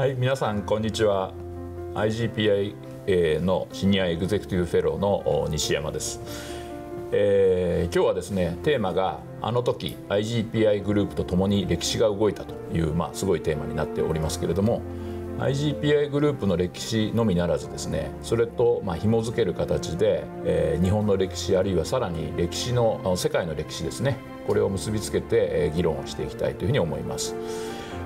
はい皆さんこんにちは IGPI のシニアエグゼクティブフェローの西山です、えー、今日はですねテーマがあの時 IGPI グループとともに歴史が動いたという、まあ、すごいテーマになっておりますけれども IGPI グループの歴史のみならずですねそれとまあ紐付ける形で、えー、日本の歴史あるいはさらに歴史の世界の歴史ですねこれを結びつけて議論をしていきたいというふうに思います。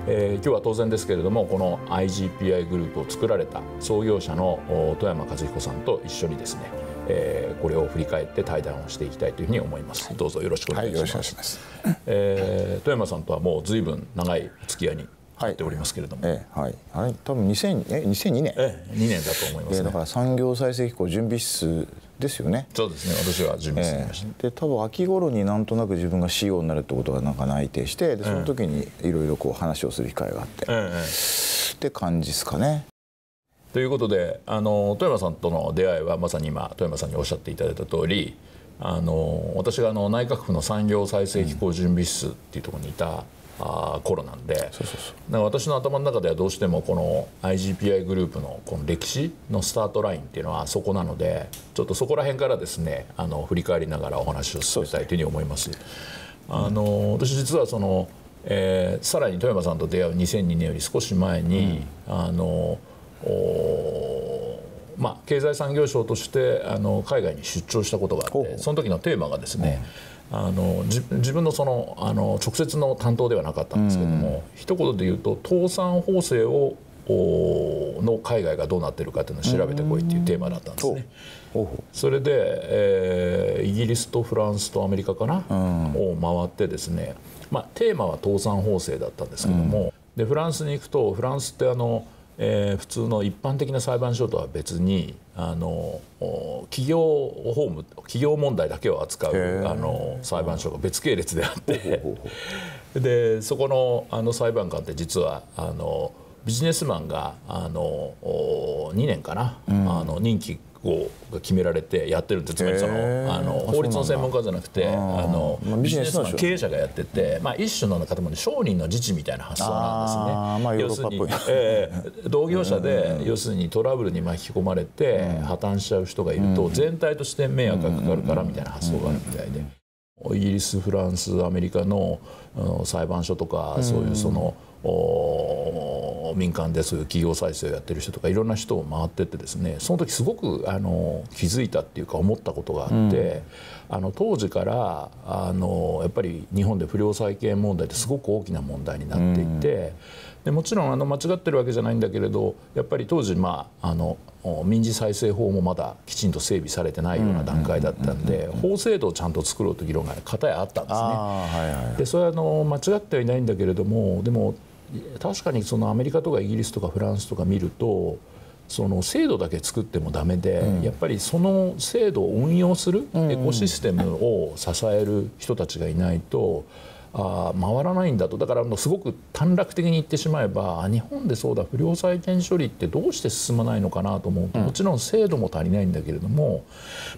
えー、今日は当然ですけれどもこの IGPI グループを作られた創業者の富山和彦さんと一緒にですね、えー、これを振り返って対談をしていきたいというふうに思います、どうぞよろしくお願いしますはい、すえー、富山さんとはもう随分長い付き合いに入っておりますけれども、はいえー、はい、はい、多分2000え2002年、えー、2年だと思います、ね、だから産業再生機構準備室ですよねそうですね私は準備してました、えー、で多分秋頃になんとなく自分が CEO になるってことがなんか内定してでその時にいろいろこう話をする機会があって、うん、って感じですかねということであの富山さんとの出会いはまさに今富山さんにおっしゃっていただいた通りあり私があの内閣府の産業再生機構準備室っていうところにいたあ頃なんでそそううなんか私の頭の中ではどうしてもこの IGPI グループのこの歴史のスタートラインっていうのはそこなのでちょっとそこら辺からですねあの振り返りながらお話を進めたいというふうに思います。すね、あの私実はそのえー、さらに富山さんと出会う2002年より少し前に、うん、あのおまあ、経済産業省としてあの海外に出張したことがあってその時のテーマがですね、うん、あの自分のそのあの直接の担当ではなかったんですけども、うん、一言で言うと倒産法制をの海外がどうなってるかっていうのを調べてこいっていうテーマだったんですね。それで、えー、イギリスとフランスとアメリカかな、を回ってですね、まあ、テーマは倒産法制だったんですけども、でフランスに行くとフランスってあのえー、普通の一般的な裁判所とは別にあの企業法務企業問題だけを扱うあの裁判所が別系列であって でそこのあの裁判官って実はあのビジネスマンがあの2年かな、うん、あの任期こうが決められてやってるってつまりそのあの法律の専門家じゃなくてあのビジネスマ経営者がやってて、まあ、一種の中でも商人の自治みたいな発想なんですね。まあ、えー、同業者で要するにトラブルに巻き込まれて破綻しちゃう人がいると全体として迷惑がかかるからみたいな発想があるみたいで。イギリスフランスアメリカの裁判所とかそういうその、民間でそういう企業再生をやってる人とかいろんな人を回ってってですねその時すごくあの気づいたっていうか思ったことがあって、うん、あの当時からあのやっぱり日本で不良債権問題ってすごく大きな問題になっていて、うん、でもちろんあの間違ってるわけじゃないんだけれどやっぱり当時まああの民事再生法もまだきちんと整備されてないような段階だったんで法制度をちゃんと作ろうという議論が片やあったんですね。はいはい、でそれはあの間違ってはいないんだけれどもでも確かにそのアメリカとかイギリスとかフランスとか見るとその制度だけ作ってもダメで、うん、やっぱりその制度を運用するエコシステムを支える人たちがいないと。うんうんあ回らないんだとだからすごく短絡的に言ってしまえば日本でそうだ不良債権処理ってどうして進まないのかなと思うと、もちろん制度も足りないんだけれども、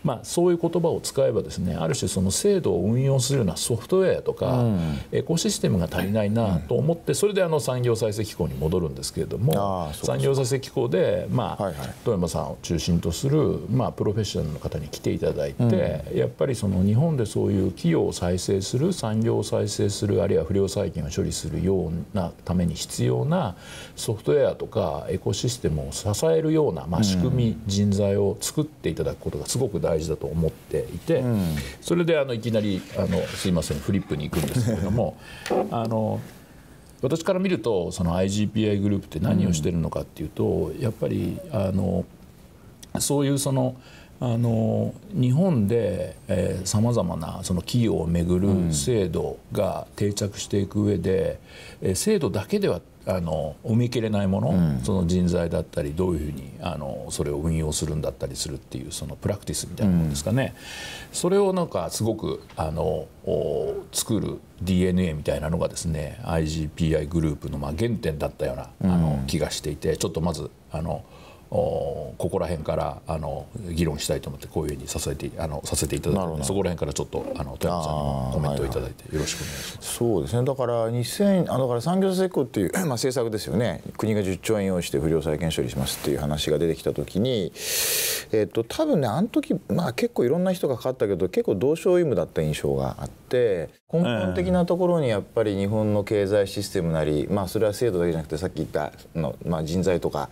まあ、そういう言葉を使えばですねある種その制度を運用するようなソフトウェアとか、エコシステムが足りないなと思って、それであの産業再生機構に戻るんですけれども産業再生機構で、まあ、はいはい、富山さんを中心とする、まあ、プロフェッショナルの方に来ていただいて、うん、やっぱりその日本でそういう企業を再生する産業再生生するあるいは不良債権を処理するようなために必要なソフトウェアとかエコシステムを支えるような、まあ、仕組み、うん、人材を作っていただくことがすごく大事だと思っていて、うん、それであのいきなりあのすいませんフリップに行くんですけれども あの私から見るとその IGPI グループって何をしてるのかっていうと、やっぱりあのそういうその。あの日本でさまざまなその企業をめぐる制度が定着していく上で、うん、制度だけではあの埋めきれないもの、うん、その人材だったりどういうふうにあのそれを運用するんだったりするっていうそのプラクティスみたいなものですかね、うん、それをなんかすごくあの作る DNA みたいなのがですね IGPI グループのまあ原点だったような、あの気がしていてちょっとまずあの。ここら辺からあの議論したいと思ってこういうふうにさせてあのさせていただいてそこら辺からちょっとあの富山さんにコメントをいただいてよろしくお願いします。はいはい、そうですねだから2000あだから産業再生っていう、まあ、政策ですよね国が10兆円用意して不良債権処理しますっていう話が出てきた時に、えっと多分ねあの時、まあ、結構いろんな人がかかったけど結構同床異夢だった印象があって根本的なところにやっぱり日本の経済システムなり、まあ、それは制度だけじゃなくてさっき言ったの、まあ、人材とか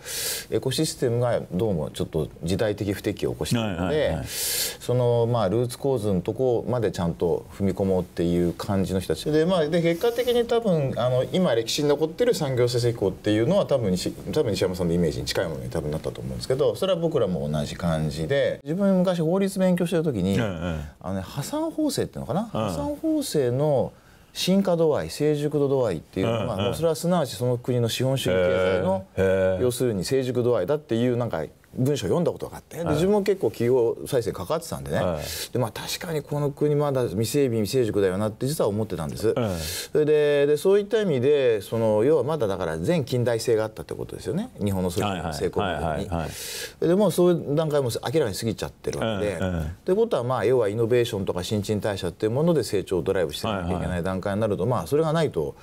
エコシステムテムがどうもちょっと時代的不適を起こしているので、はいはいはい、そのまあルーツ構図のとこまでちゃんと踏み込もうっていう感じの人たちで,、まあ、で結果的に多分あの今歴史に残ってる産業成績校っていうのは多分西多分西山さんのイメージに近いものに多分なったと思うんですけどそれは僕らも同じ感じで自分昔法律勉強してる時に、はいはい、あのね、破産法制っていうのかな、はい、破産法制の、進化度合い成熟度度合いっていう、まあ、それはすなわちその国の資本主義経済の要するに成熟度合いだっていうなんか文章を読んだことがあって、自分も結構企業再生関わってたんでね、でまあ、確かにこの国まだ未整備未成熟だよなって実は思ってたんです。それででそういった意味でその要はまだだから全近代性があったってことですよね日本の成功に。でもそういう段階も明らかに過ぎちゃってるわけで。ということはまあ要はイノベーションとか新陳代謝っていうもので成長をドライブしてなきゃいけない段階になると、まあそれがないと、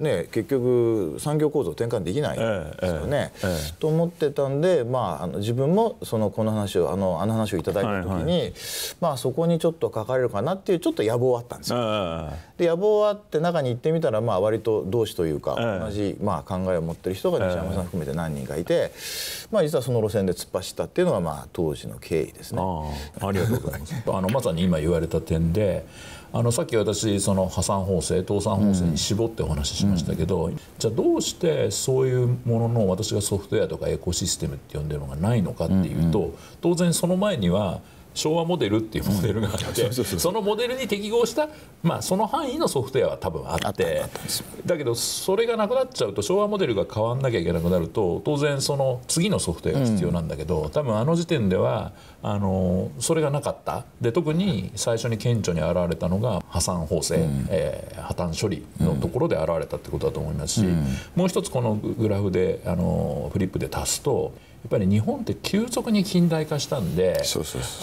ね結局産業構造転換できないですよね。と思ってたんでまああの自分もそのこの話をあのあの話をいただいた時に、はいはい、まあそこにちょっと書かれるかなっていうちょっと野望はあったんですよ。で野望はあって中に行ってみたらまあ割と同志というか同じまあ考えを持ってる人が西山さん含めて何人かいて、まあ実はその路線で突っ走ったっていうのがまあ当時の経緯ですね。ありがとうございます。あのまさに今言われた点で。あのさっき私その破産法制倒産法制に絞ってお話ししましたけど、うん、じゃあどうしてそういうものの私がソフトウェアとかエコシステムって呼んでるのがないのかっていうと、当然その前には昭和モデルっていうモデルがあって そのモデルに適合した、まあ、その範囲のソフトウェアは多分あってだけどそれがなくなっちゃうと昭和モデルが変わんなきゃいけなくなると当然その次のソフトウェアが必要なんだけど、うん、多分あの時点ではあのそれがなかったで特に最初に顕著に現れたのが破産法制、うん、えー、破綻処理のところで現れたってことだと思いますし、うん、もう一つこのグラフであのフリップで足すとっぱり日本って急速に近代化したんで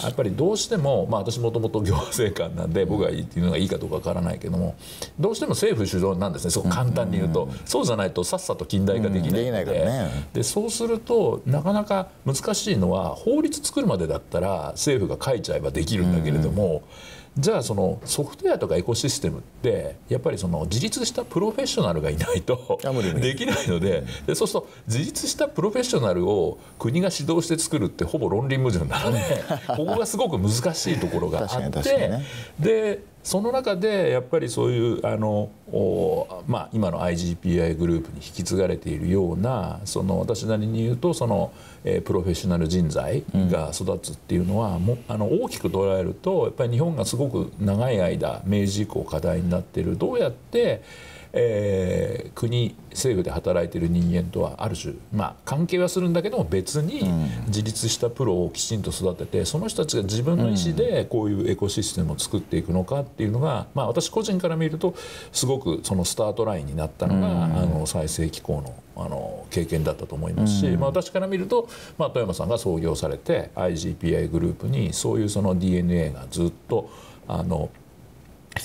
やっぱりどうしても、まあ、私もともと行政官なんで僕が言うのがいいかどうかわからないけどもどうしても政府主導なんですねそう簡単に言うと、そうじゃないとさっさと近代化できないのでうん、ね、でそうするとなかなか難しいのは法律作るまでだったら政府が書いちゃえばできるんだけれども。うんうんじゃあそのソフトウェアとかエコシステムってやっぱりその自立したプロフェッショナルがいないとできないのででそうすると自立したプロフェッショナルを国が指導して作るってほぼ論理矛盾なので ここがすごく難しいところがあって、でその中でやっぱりそういうあの、まあ、今の IGPI グループに引き継がれているようなその私なりに言うとその。えー、プロフェッショナル人材が育つっていうのは、うん、もあの大きく捉えるとやっぱり日本がすごく長い間明治以降課題になっているどうやってえー、国政府で働いている人間とはある種、まあ、関係はするんだけども別に自立したプロをきちんと育ててその人たちが自分の意思でこういうエコシステムを作っていくのかっていうのが、まあ、私個人から見るとすごくそのスタートラインになったのが、あの再生機構のあの経験だったと思いますし、まあ、私から見ると、まあ、富山さんが創業されて IGPI グループにそういうその DNA がずっとあの。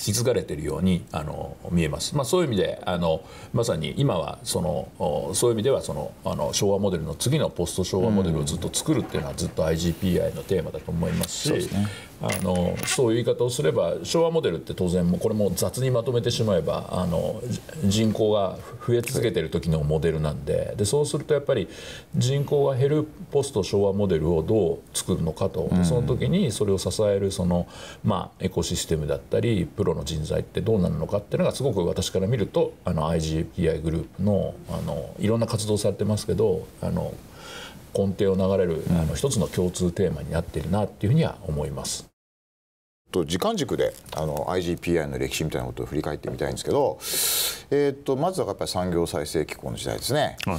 引き継がれているようにあの見えます、まあ、そういう意味であのまさに今はそのそういう意味ではそのあの昭和モデルの次のポスト昭和モデルをずっと作るっていうのはずっと IGPI のテーマだと思いますし、うん、ね、あのそういう言い方をすれば昭和モデルって当然もこれも雑にまとめてしまえばあの人口が増え続けてる時のモデルなんででそうするとやっぱり人口が減るポスト昭和モデルをどう作るのかとその時にそれを支えるその、まあ、エコシステムだったりプロの人材ってどうなるのかっていうのがすごく私から見るとあの IGPI グループのあのいろんな活動されてますけどあの根底を流れるあの一つの共通テーマになっているなっていうふうには思います。と時間軸であの IGPI の歴史みたいなことを振り返ってみたいんですけど、えー、とまずはやっぱり産業再生機構の時代ですね、はい、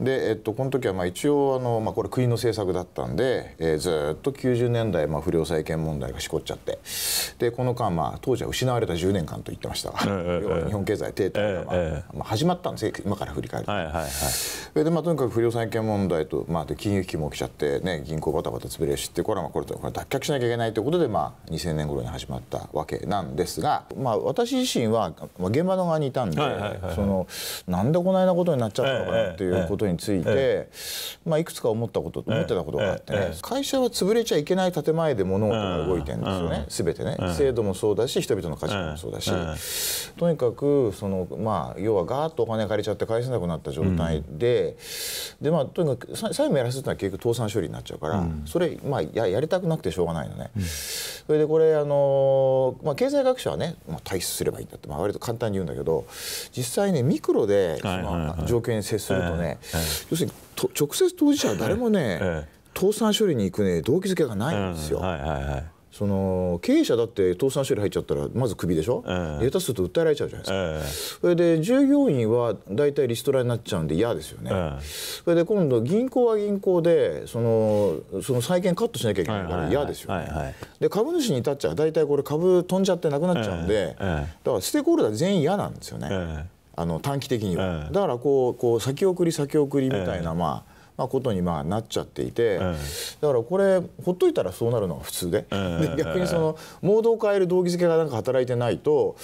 で、えっと、この時はまあ一応あの、まあ、これ国の政策だったんで、えー、ずっと90年代、まあ、不良債権問題がしこっちゃってでこの間、まあ、当時は失われた10年間と言ってましたが、日本経済停滞が、まあ、まあ、始まったんです今から振り返ると。はいはいはい、で、まあ、とにかく不良債権問題と、まあ、で金融危機も起きちゃって、ね、銀行バタバタ潰れしてこれはまあこれこれ脱却しなきゃいけないということで、まあ、2000年頃に始まったわけなんですが、まあ、私自身は、まあ、現場の側にいたんで、はいはいはいはい、そのなんでこないなことになっちゃったのかなっていうことことについて、まあ、いくつか思ったこと思ってたことがあってね、会社は潰れちゃいけない建前で物事が動いてるんですよね、全てね、制度もそうだし人々の価値観もそうだし、とにかくその、まあ、要はガーッとお金借りちゃって返せなくなった状態で,、でまあ、とにかく債務やらせるのは結局倒産処理になっちゃうから、それ、まあ、ややりたくなくてしょうがないのね。それでこれあの、まあ、経済学者はね、まあ、退出すればいいんだって、まあ、割と簡単に言うんだけど実際ねミクロでその状況に接するとね、要するにと直接当事者は誰もね、倒産処理に行くね動機づけがないんですよ。はいはいはいその経営者だって倒産処理入っちゃったらまずクビでしょ、えー、下手すると訴えられちゃうじゃないですか、えー、それで従業員は大体リストラになっちゃうんで嫌ですよね、えー、それで今度銀行は銀行でそのその債権カットしなきゃいけないから嫌ですよねで株主に至っちゃ大体これ株飛んじゃってなくなっちゃうんで、えー、だからステークホルダー全員嫌なんですよね、あの短期的には、だからこうこう先送り先送りみたいな、まあまあ、ことにまあなっちゃっていて、だからこれほっといたらそうなるのが普通で,、で逆にそのモードを変える動機づけがなんか働いてないと、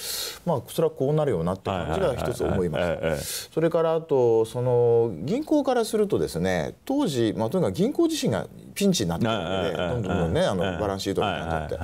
まあ、それはこうなるよなって感じが一つ思いますそれからあとその銀行からするとですね当時、まあ、とにかく銀行自身がピンチになってるのでどんどんどんねあのバランスシートがなってって。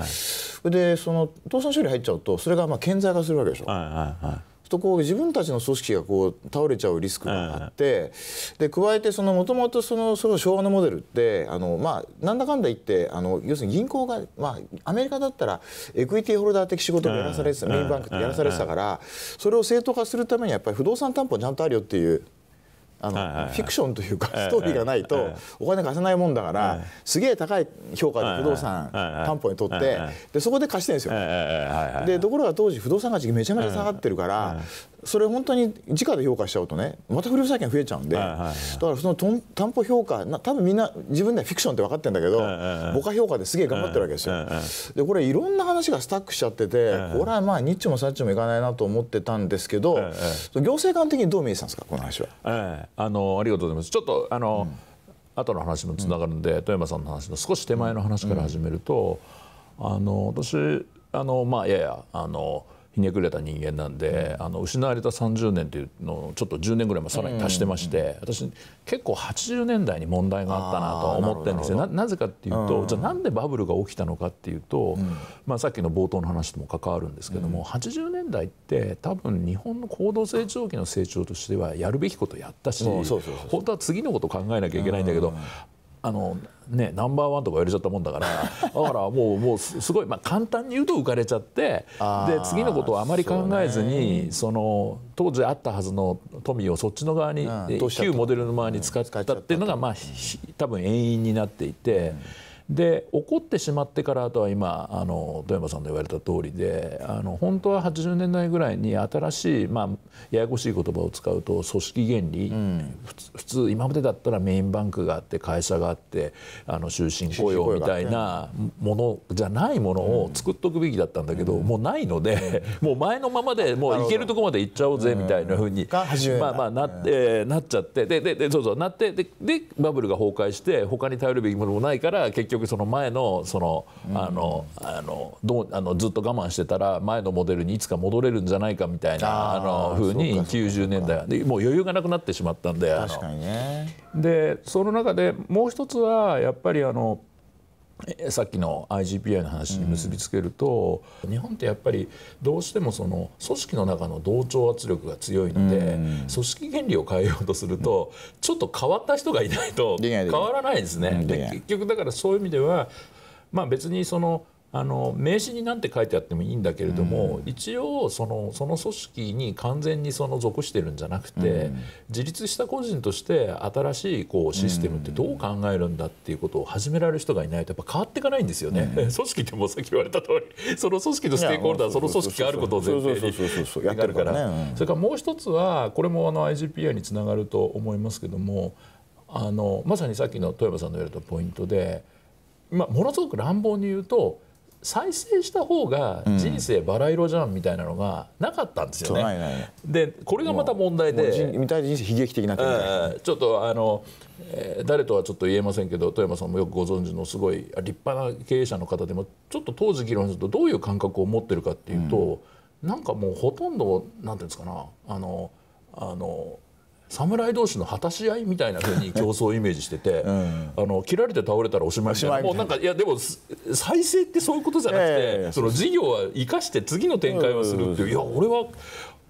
でその倒産処理入っちゃうとそれがまあ顕在化するわけでしょ。とこう自分たちの組織がこう倒れちゃうリスクがあって、で加えてもともとそのその昭和のモデルってあの、まあ、なんだかんだ言ってあの要するに銀行が、まあ、アメリカだったらエクイティホルダー的仕事をやらされてた、メインバンクってやらされてたから、それを正当化するためにやっぱり不動産担保ちゃんとあるよっていうあの、はいはいはい、フィクションというかストーリーがないとお金貸せないもんだから、すげえ高い評価で不動産担保に取って、でそこで貸してるんですよ、でところが当時不動産価値めちゃめちゃ下がってるから、それ本当に直で評価しちゃうとねまた不良債権増えちゃうんで、だからその担保評価な多分みんな自分ではフィクションって分かってるんだけど、母価評価ですげえ頑張ってるわけですよ、でこれいろんな話がスタックしちゃってて、これはまあニッチもサッチもいかないなと思ってたんですけど、行政官的にどう見えてたんですかこの話は、ええ、あのありがとうございますちょっとあの、うん、後の話もつながるんで、富山さんの話の少し手前の話から始めると、あの私あのまあややあの。ひねくれた人間なんで、あの失われた30年というのをちょっと10年ぐらいもさらに足してまして、私結構80年代に問題があったなと思ってるんですよなぜかっていうと、じゃあなんでバブルが起きたのかっていうと、まあ、さっきの冒頭の話とも関わるんですけども、うん、80年代って多分日本の高度成長期の成長としてはやるべきことやったし、本当は次のこと考えなきゃいけないんだけど、あのね、ナンバーワンとか言われちゃったもんだから だからもうもうすごい、まあ、簡単に言うと浮かれちゃってで次のことをあまり考えずに、ね、その当時あったはずの富をそっちの側に、うん、旧モデルの側に使ったっていうのが、まあ、多分遠因になっていて。うんで怒ってしまってからあとは今あの富山さんの言われた通りであの本当は80年代ぐらいに新しい、まあ、ややこしい言葉を使うと組織原理、うん、普通今までだったらメインバンクがあって会社があってあの終身雇用みたいなものじゃないものを作っとくべきだったんだけど、うん、もうないので、うん、もう前のままでもういけるとこまで行っちゃおうぜみたいなふうに、まあまあなって、なっちゃってでででそうそうなってででバブルが崩壊して他に頼るべきものもないから結局その前のそのあのあのどうあのずっと我慢してたら前のモデルにいつか戻れるんじゃないかみたいなあの風に90年代でもう余裕がなくなってしまったんで確かにねでその中でもう一つはやっぱりあのさっきの IGPI の話に結びつけると、うん、日本ってやっぱりどうしてもその組織の中の同調圧力が強いので、うん、組織原理を変えようとすると、ちょっと変わった人がいないと変わらないですね。結局だからそういう意味ではまあ別にそのあの名刺に何て書いてあってもいいんだけれども、うん、一応そのその組織に完全にその属してるんじゃなくて、うん、自立した個人として新しいこうシステムってどう考えるんだっていうことを始められる人がいないとやっぱ変わっていかないんですよね、うん、組織ってもうさっき言われた通りその組織のステークホルダーその組織があることを前提にやるから、それからもう一つはこれもあの IGPI につながると思いますけどもあのまさにさっきの富山さんの言われたポイントで、まあ、ものすごく乱暴に言うと再生した方が人生バラ色じゃんみたいなのがなかったんですよね。ないでこれがまた問題で見たい人生悲劇的な展ちょっとあの、えー、誰とはちょっと言えませんけど富山さんもよくご存知のすごい立派な経営者の方でもちょっと当時議論するとどういう感覚を持ってるかっていうと、うん、なんかもうほとんどなんていうんですかなあのあの侍同士の果たし合いみたいなふうに競争をイメージしてて、うん、あの切られて倒れたらおしまいみたいなもうなんかいやでも再生ってそういうことじゃなくて、えー、その事業は生かして次の展開をするっていう、いや俺は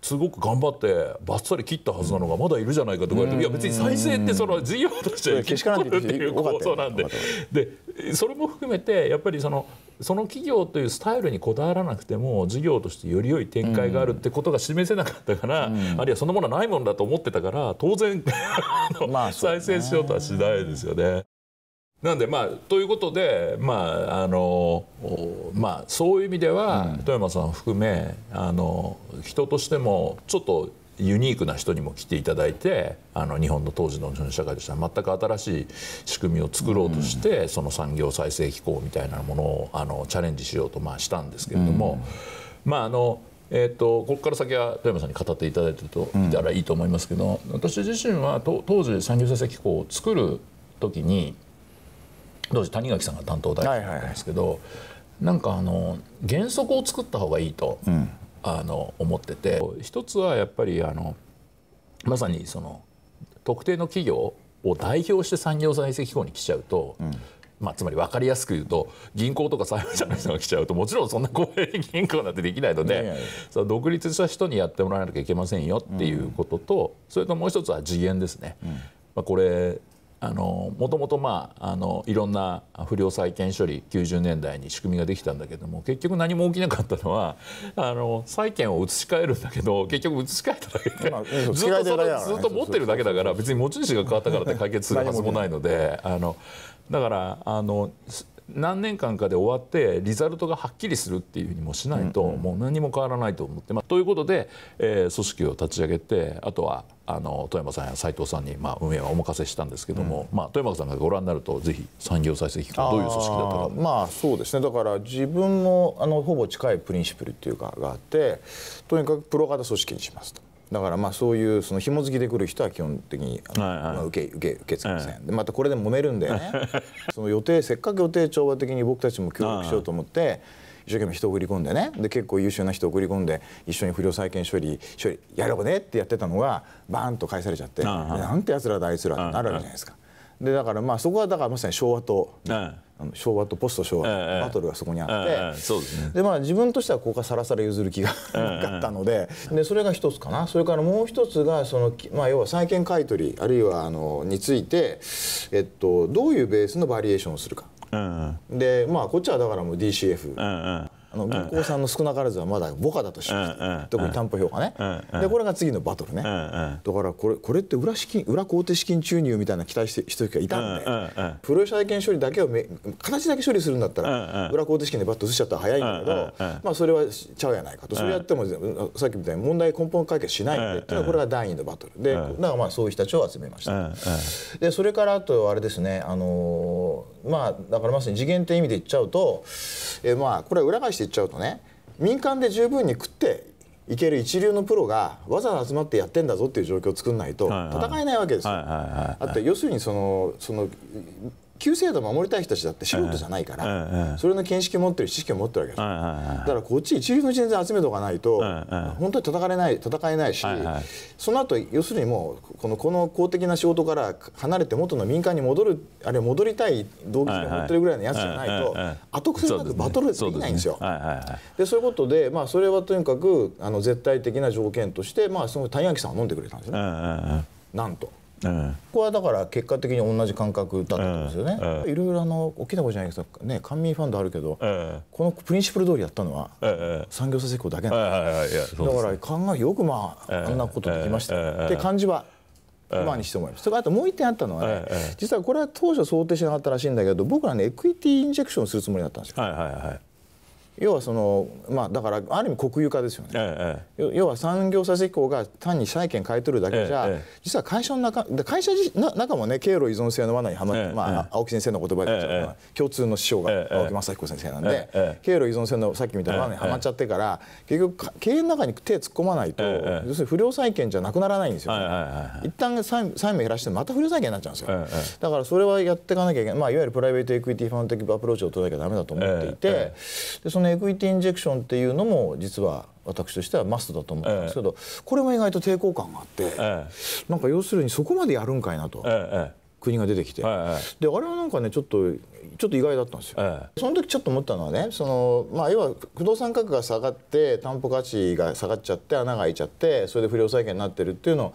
すごく頑張ってばっさり切ったはずなのがまだいるじゃないかとか言て、いや別に再生ってその事業として消しかっていう構造なんででそれも含めてやっぱりそのその企業というスタイルにこだわらなくても事業としてより良い展開があるってことが示せなかったから、うん、あるいはそんなものはないものだと思ってたから当然 再生しようとはしないですよね。なんでまあということで、まああのまあ、そういう意味では、富山さん含めあの人としてもちょっとユニークな人にも来ていただいてあの日本の当時の社会としては全く新しい仕組みを作ろうとして、うん、その産業再生機構みたいなものをあのチャレンジしようと、まあ、したんですけれども、うん、まああのえーと、ここから先は富山さんに語っていただいてると、いたらいいと思いますけど、私自身はと当時産業再生機構を作る時に当時谷垣さんが担当大臣だったんですけど、はいはい、なんかあの原則を作った方がいいと、うん、あの思ってて一つはやっぱりあのまさにその特定の企業を代表して産業財政機構に来ちゃうと、うんまあ、つまり分かりやすく言うと銀行とか債務者の人が来ちゃうともちろんそんな公平銀行なんてできないのでその独立した人にやってもらわなきゃいけませんよっていうこととそれともう一つは次元ですね。まあ、これもともとまああのいろんな不良債権処理90年代に仕組みができたんだけども結局何も起きなかったのはあの債権を移し替えるんだけど結局移し替えただけで、まあ、ずっとそれずっと持ってるだけだから別に持ち主が変わったからって解決するはずもないのであのだからあの何年間かで終わってリザルトがはっきりするっていうふうにもしないと、もう何も変わらないと思って、ます。ということで、えー、組織を立ち上げてあとはあの富山さんや斉藤さんに、まあ、運営はお任せしたんですけども、うん、まあ、富山さんがご覧になるとぜひ産業再生機構どういう組織だったかまあそうですねだから自分もあのほぼ近いプリンシプルっていうかがあってとにかくプロ型組織にしますと。だからまあそういうその紐付きで来る人は基本的にあの、はいはい、まあ、受け受け受け付けません、はい、でまたこれで揉めるんでね その予定せっかく予定調和的に僕たちも協力しようと思って。一生懸命人を送り込んでねで結構優秀な人を送り込んで一緒に不良債権処理処理やろうねってやってたのがバーンと返されちゃって、はい、なんてやつらだあいつらってなるわけじゃないですか。でだからまあそこはだからまさに昭和と、ね、はいあの昭和とポスト昭和のバトルがそこにあって、でまあ自分としてはここがさらさら譲る気がなかったので,、でそれが一つかなそれからもう一つがその、まあ、要は債券買取あるいはあのについて、えっと、どういうベースのバリエーションをするか。でまあこっちはだからもう DCF。あの銀行さんの少なからずはまだ母家だとし特に担保評価ね、でこれが次のバトルね、だからこれこれって裏資金裏公定資金注入みたいな期待して人がいたんで、不良債権処理だけをめ形だけ処理するんだったら、裏公定資金でバッと移しちゃったら早いんだけど、まあ、それはちゃうやないかとそれやってもさっきみたいに問題根本解決しないんで、これが第二のバトルで、だからまあそういう人たちを集めました。でそれからあとあれですねあのまあだからまさに次元って意味で言っちゃうと、えー、まあこれは裏返ししていっちゃうとね民間で十分に食っていける一流のプロがわざわざ集まってやってんだぞっていう状況を作んないと戦えないわけですよ。あって要するにそのその旧制度を守りたい人たちだって素人じゃないから、それの見識を持ってる知識を持ってるわけです、だからこっち一流の人材集めておかないと、本当に戦えない戦えないし、その後要するにもうこのこの公的な仕事から離れて元の民間に戻るあるいは戻りたい動機を持ってるぐらいのやつじゃないと、後くせなくバトルできないんですよ。でそういうことで、まあ、それはとにかくあの絶対的な条件として、まあ、その谷垣さんは飲んでくれたんですね。なんとここはだから結果的に同じ感覚だったんですよね、いろいろあの大きなことじゃないけどね官民ファンドあるけど、このプリンシプル通りやったのは、産業再生工だけなんです、だから考えよくまあ、あんなことできました、って感じは今にして思います、それからあともう一点あったのはね、実はこれは当初想定しなかったらしいんだけど僕らねエクイティインジェクションするつもりだったんですよ。はいはいはい要はその、まあ、だからある意味国有化ですよね、ええ、要は産業再生機構が単に債権買い取るだけじゃ、え、実は会社の中会社の中もね経路依存性の罠にはまって、まあ、青木先生の言葉で、共通の師匠が青木正彦先生なんで、経路依存性のさっきみたいな罠にはまっちゃってから、結局経営の中に手突っ込まないと、要するに不良債権じゃなくならないんですよ、ね、はい一旦債務減らしてまた不良債権になっちゃうんですよ、だからそれはやっていかなきゃいけない、まあ、いわゆるプライベートエクイティファンドクアプローチを取らなきゃだめだと思っていて、でそののエクイティインジェクションっていうのも実は私としてはマストだと思ったんですけど、これも意外と抵抗感があって、えなんか要するにそこまでやるんかいなと。国が出てきて、であれはなんかねちょっとちょっと意外だったんですよ、その時ちょっと思ったのはねその、まあ、要は不動産価格が下がって担保価値が下がっちゃって穴が開いちゃってそれで不良債権になってるっていうのを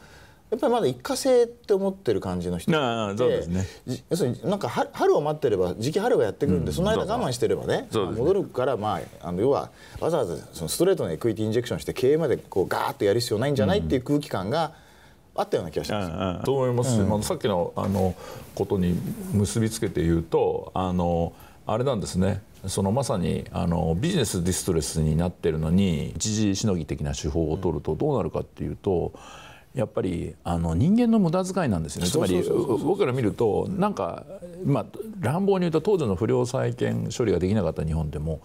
やっぱりまだ一過性って思ってる感じの人あそうですね要するになんか春を待ってれば時期春がやってくるんで、うん、その間我慢してればね、ね、戻るから、まあ、あの要はわざわざそのストレートのエクイティインジェクションして経営までこうガーッとやる必要ないんじゃないっていう空気感が、あったような気がします。と思いますし、まあ、さっきのあのことに結びつけて言うとあのあれなんですねそのまさにあのビジネスディストレスになってるのに一時しのぎ的な手法を取るとどうなるかっていうと。うんやっぱりあの人間の無駄遣いなんですよねつまり僕から見るとなんか、まあ、乱暴に言うと当時の不良債権処理ができなかった日本でも。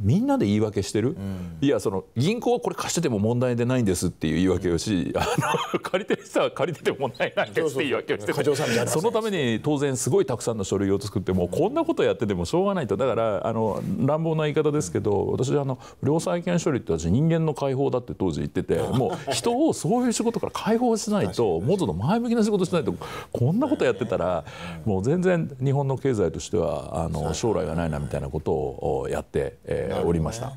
みんなで言い訳してる、うん、いやその銀行はこれ貸してても問題でないんですっていう言い訳をし、うん、あの借りてる人は借りてても問題ないですって言い訳をしてそのために当然すごいたくさんの書類を作っても、うこんなことやっててもしょうがないとだからあの乱暴な言い方ですけど私あの不良債権処理って私人間の解放だって当時言ってて もう人をそういう仕事から解放しないともっと前向きな仕事しないとこんなことやってたらもう全然日本の経済としてはあの将来がないなみたいなことをやって。えーえおりました。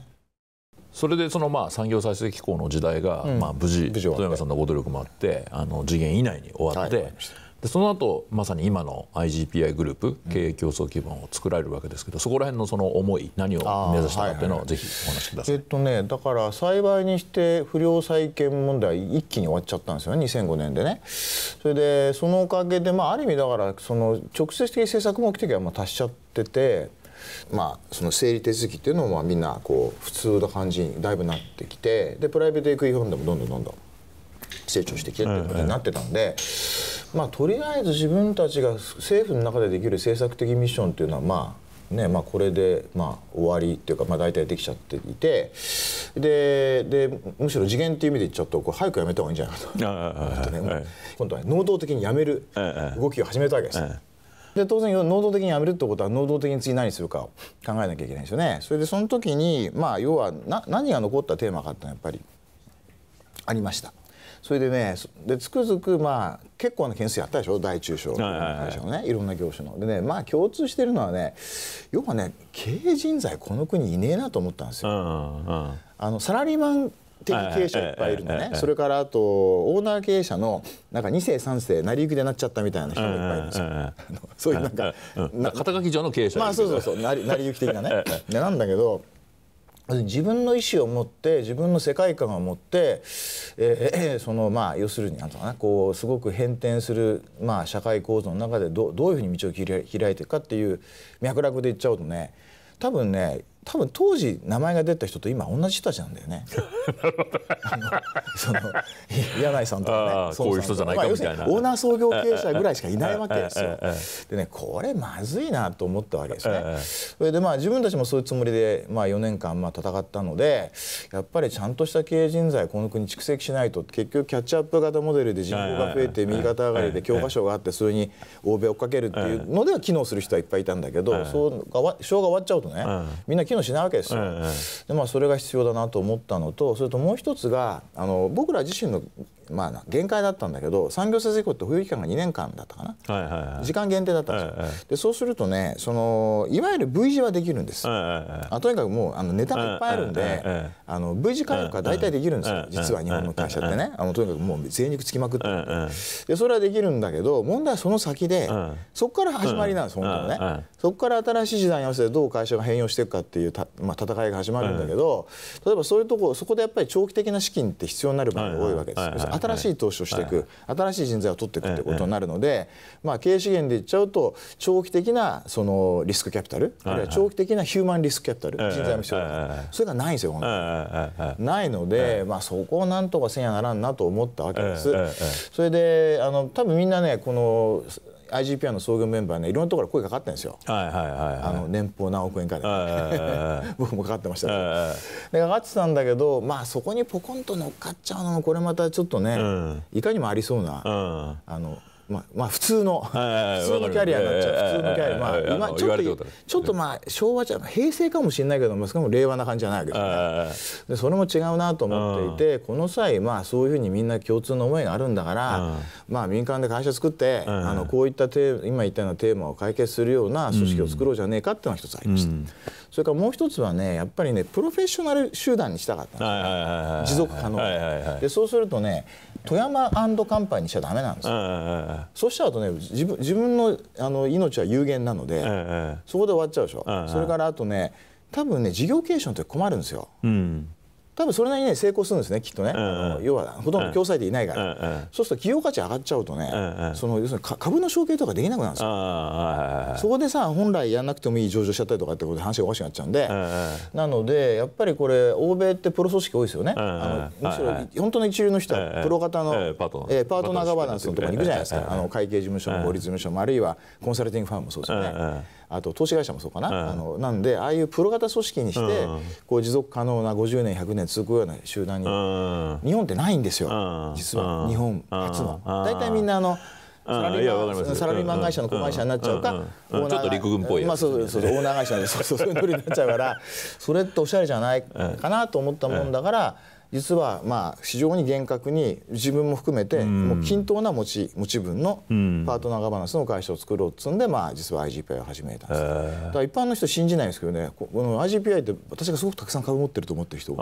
それでそのまあ産業再生機構の時代がまあ無事富山さんのご努力もあってあの次元以内に終わって、でその後まさに今の IGPI グループ経営競争基盤を作られるわけですけどそこら辺のその思い何を目指したかっていうのをぜひお話しください、えっとね、だから幸いにして不良債権問題一気に終わっちゃったんですよね2005年でね。それでそのおかげで、まあ、ある意味だからその直接的政策目的はまあ達しちゃってて。まあ、その整理手続きっていうのもみんなこう普通の感じにだいぶなってきてでプライベートエクイファンでもどんどんどんどん成長してきてっていうことになってたんで、まあ、とりあえず自分たちが政府の中でできる政策的ミッションっていうのはまあねまあ、これで、まあ、終わりっていうか、まあ、大体できちゃっていてででむしろ次元っていう意味でちょっとこう早くやめた方がいいんじゃないかと、今度は能動的にやめる動きを始めたわけです。で当然能動的にやめるってことは能動的に次何するかを考えなきゃいけないですよね。それでその時にまあ要は何が残ったテーマかってのはやっぱりありました。それでねでつくづくまあ結構な件数やったでしょ大中小会社のねいろんな業種の。でねまあ共通してるのはね要はね経営人材この国いねえなと思ったんですよ。あのサラリーマン的経営者いっぱいいるのね、それからあとオーナー経営者のなんか2世3世成り行きでなっちゃったみたいな人もいっぱいいるんですよ、そういうなんか、肩書き上の経営者まあそうそうそう成り行き的なねで なんだけど自分の意思を持って自分の世界観を持って、えー、そのまあ要するになんとかなこうすごく変転する、まあ、社会構造の中でどどういうふうに道を切り開いていくかっていう脈絡で言っちゃうとね多分ね多分当時名前が出た人と今同じ人たちなんだよね。その柳井さんとかね、こういう人じゃないかみたいな。まあ、オーナー創業経営者ぐらいしかいないわけですよ。でね、これまずいなと思ったわけですね。それでまあ自分たちもそういうつもりでまあ4年間まあ戦ったので、やっぱりちゃんとした経営人材この国蓄積しないと結局キャッチアップ型モデルで人口が増えて右肩上がりで教科書があってそれに欧米を追っかけるっていうのでは機能する人はいっぱいいたんだけど、そうが昭和が終わっちゃうとね、みんな機能機能しないわけですよ。でまあそれが必要だなと思ったのとそれともう一つがあの僕ら自身のまあ限界だったんだけど産業政策以降って保有期間が2年間だったかな、はいはいはい、時間限定だったんですよ、はいはい、でそうするとねそのいわゆる V 字はできるんです、はいはいあとにかくもうあのネタがいっぱいあるんで、はいはいあの V 字回復は大体できるんですよ、実は日本の会社ってねあのとにかくもう贅肉つきまくってでそれはできるんだけど問題はその先で、そこから始まりなんです、本当にね、そこから新しい時代に合わせてどう会社が変容していくかっていうまあ、戦いが始まるんだけど、例えばそういうとこそこでやっぱり長期的な資金って必要になる場合が多いわけです、新しい投資をしていく、新しい人材を取っていくということになるので、まあ、経営資源で言っちゃうと長期的なそのリスクキャピタルあるいは長期的なヒューマンリスクキャピタル、人材も必要だからそれがないんですよ本当に、ないので、まあ、そこをなんとかせんやならんなと思ったわけです。それであの多分みんなねこの IGPI の創業メンバーねいろんなところから声かかってるんですよ、はいはいあの年俸何億円かで、僕もかかってました、でかかってたんだけどまあそこにポコンと乗っかっちゃうのもこれまたちょっとね、うん、いかにもありそうな、うん、あのまあ、まあ普通の、はいはい、普通のキャリアになっちゃう、普通のキャリア、まあ、今ちょっとちょっとまあ昭和じゃ平成かもしれないけどもしかも令和な感じじゃないけどねでそれも違うなと思っていてこの際まあそういうふうにみんな共通の思いがあるんだからまあ民間で会社作ってあのこういったテー今言ったようなテーマを解決するような組織を作ろうじゃねえかっていうのが一つありました。うんうんそれからもう一つはねやっぱりねプロフェッショナル集団にしたかった持続可能、はいはいはい、でそうするとね富山カンパニーにしちゃダメなんですよ、はい、そうしちゃうとね自分自分のあの命は有限なので、そこで終わっちゃうでしょ、それからあとね多分ね事業継承って困るんですよ、うん、多分それなりに、ね、成功するんですねきっとね、うんうん、要はほとんど共済でいないから、うんうん、そうすると企業価値上がっちゃうとね、うんうん、その要するに株の承継とかできなくなるんですよ、そこでさ本来やらなくてもいい上場しちゃったりとかってことで話がおかしくなっちゃうんで、うんうん、なのでやっぱりこれ欧米ってプロ組織多いですよね、うんうん、あのむしろ、はいはい、本当の一流の人はプロ型の、えー、パートナーガバナンスのところに行くじゃないですか、あの会計事務所も法律事務所もあるいはコンサルティングファームもそうですよね。あと投資会社もそうかな、あのなんでああいうプロ型組織にして、こう持続可能な50年100年続くような集団に、日本ってないんですよ、実は日本初の。大体みんなあのサラリーマン会社の子会社になっちゃうか、ちょっと陸軍っぽいまあ、そうそうそうオーナー会社でそういうになっちゃうからそれっておしゃれじゃないかなと思ったもんだから。実はまあ非常に厳格に自分も含めてもう均等な持ち持ち分のパートナーガバナンスの会社を作ろうっつんで、まあ、実は IGPI を始めたんです、えー、だから一般の人信じないんですけどねこの IGPI って私がすごくたくさん株持ってると思ってる人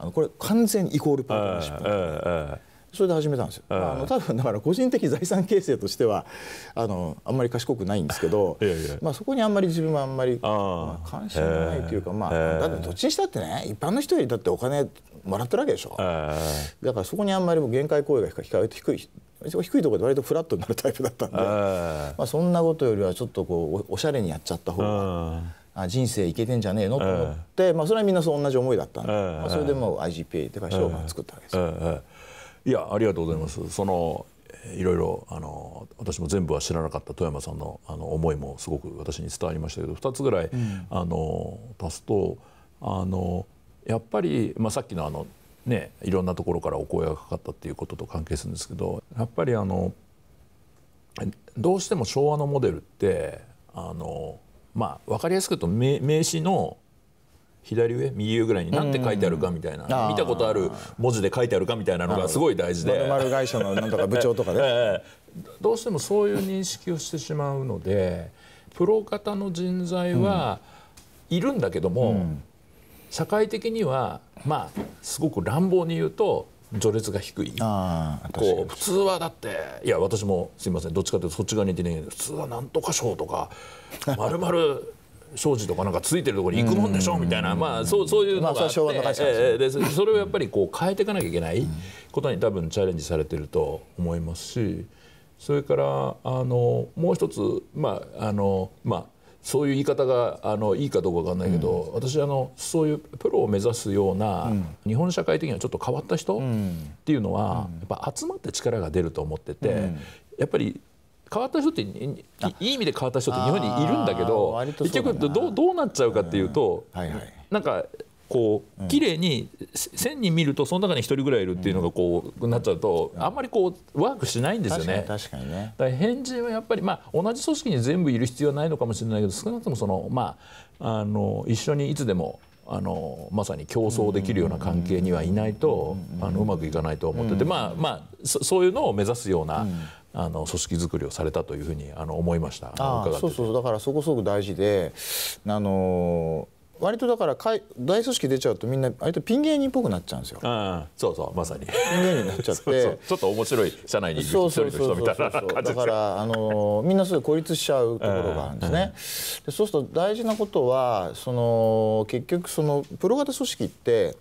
あのこれ完全イコールパートナーシップ、えーえーそれで始めたんですよ、あの多分だから個人的財産形成としてはあのあんまり賢くないんですけどまあ、そこにあんまり自分はあんまりまあ、関心がないというか、まあ、だってどっちにしたってね一般の人よりだってお金もらってるわけでしょ、だからそこにあんまり限界行為が控えて低い低いところで割とフラットになるタイプだったんで、まあ、そんなことよりはちょっとこうおしゃれにやっちゃった方があ人生いけてんじゃねえのと思って、まあ、それはみんなそう同じ思いだったんで、まあ、それでもう IGPA って会社を作ったわけですよ。いやありがとうございます。そのいろいろあの私も全部は知らなかった富山さんのあの思いもすごく私に伝わりましたけど2つぐらい、うん、あの足すとあのやっぱり、まあ、さっきのあの、ね、いろんなところからお声がかかったっていうことと関係するんですけどやっぱりあのどうしても昭和のモデルってあの、まあ、分かりやすく言うと名名刺の左上右上ぐらいに何て書いてあるかみたいな見たことある文字で書いてあるかみたいなのがすごい大事で。丸会社のなんとか部長とかね どうしてもそういう認識をしてしまうのでプロ型の人材はいるんだけども、うん、社会的にはまあすごく乱暴に言うと序列が低いこう普通はだっていや私もすいませんどっちかというとそっち側にいてね普通はなんとか賞とかまるまる障子とかなんかついてるところに行くもんでしょみたいな、まあ、そうそういうのがあって、それをやっぱりこう変えていかなきゃいけないことに多分チャレンジされてると思いますしそれからあのもう一つ、まああのまあ、そういう言い方があのいいかどうかわかんないけど、うん、私あのそういうプロを目指すような、うん、日本社会的にはちょっと変わった人っていうのは、うん、やっぱ集まって力が出ると思ってて、やっぱり変わった人っていい意味で変わった人って日本にいるんだけど結局どうどうなっちゃうかっていうと、うんはいはい、なんかこう綺麗に1,000人見るとその中に1人ぐらいいるっていうのがこうなっちゃうとあんまりこうワークしないんですよね。確かにねだから変人はやっぱり、まあ、同じ組織に全部いる必要はないのかもしれないけど少なくともその、まあ、あの一緒にいつでもあのまさに競争できるような関係にはいないとあのうまくいかないと思ってて、まあまあ、そういうのを目指すような、あの組織づくりをされたというふうにあの思いましたそうそうだからそこすごく大事であの割とだから大組織出ちゃうとみんな割とピン芸人っぽくなっちゃうんですよ。あそうそうまさに。ピン芸人になっちゃって そうちょっと面白い社内にいる一人の人みたいなだからあのー、みんなすぐ孤立しちゃうところがあるんですね。でそうすると大事なことはその結局そのプロ型組織って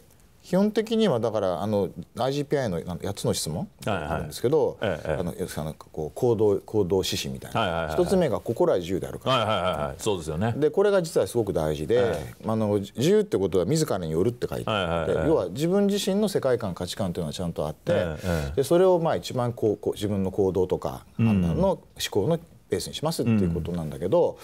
基本的にはだからあの IGPI の8つの質問あるんですけど、あのこう行動行動指針みたいな、一、はい1つ目が心は自由であるから、いそうですよねでこれが実はすごく大事で、はい、あの自由ってことは自らによるって書いてあって、要は自分自身の世界観価値観というのはちゃんとあって、でそれをまあ一番こうこう自分の行動とか判断の思考の、うんベースにしますっていうことなんだけど、うん、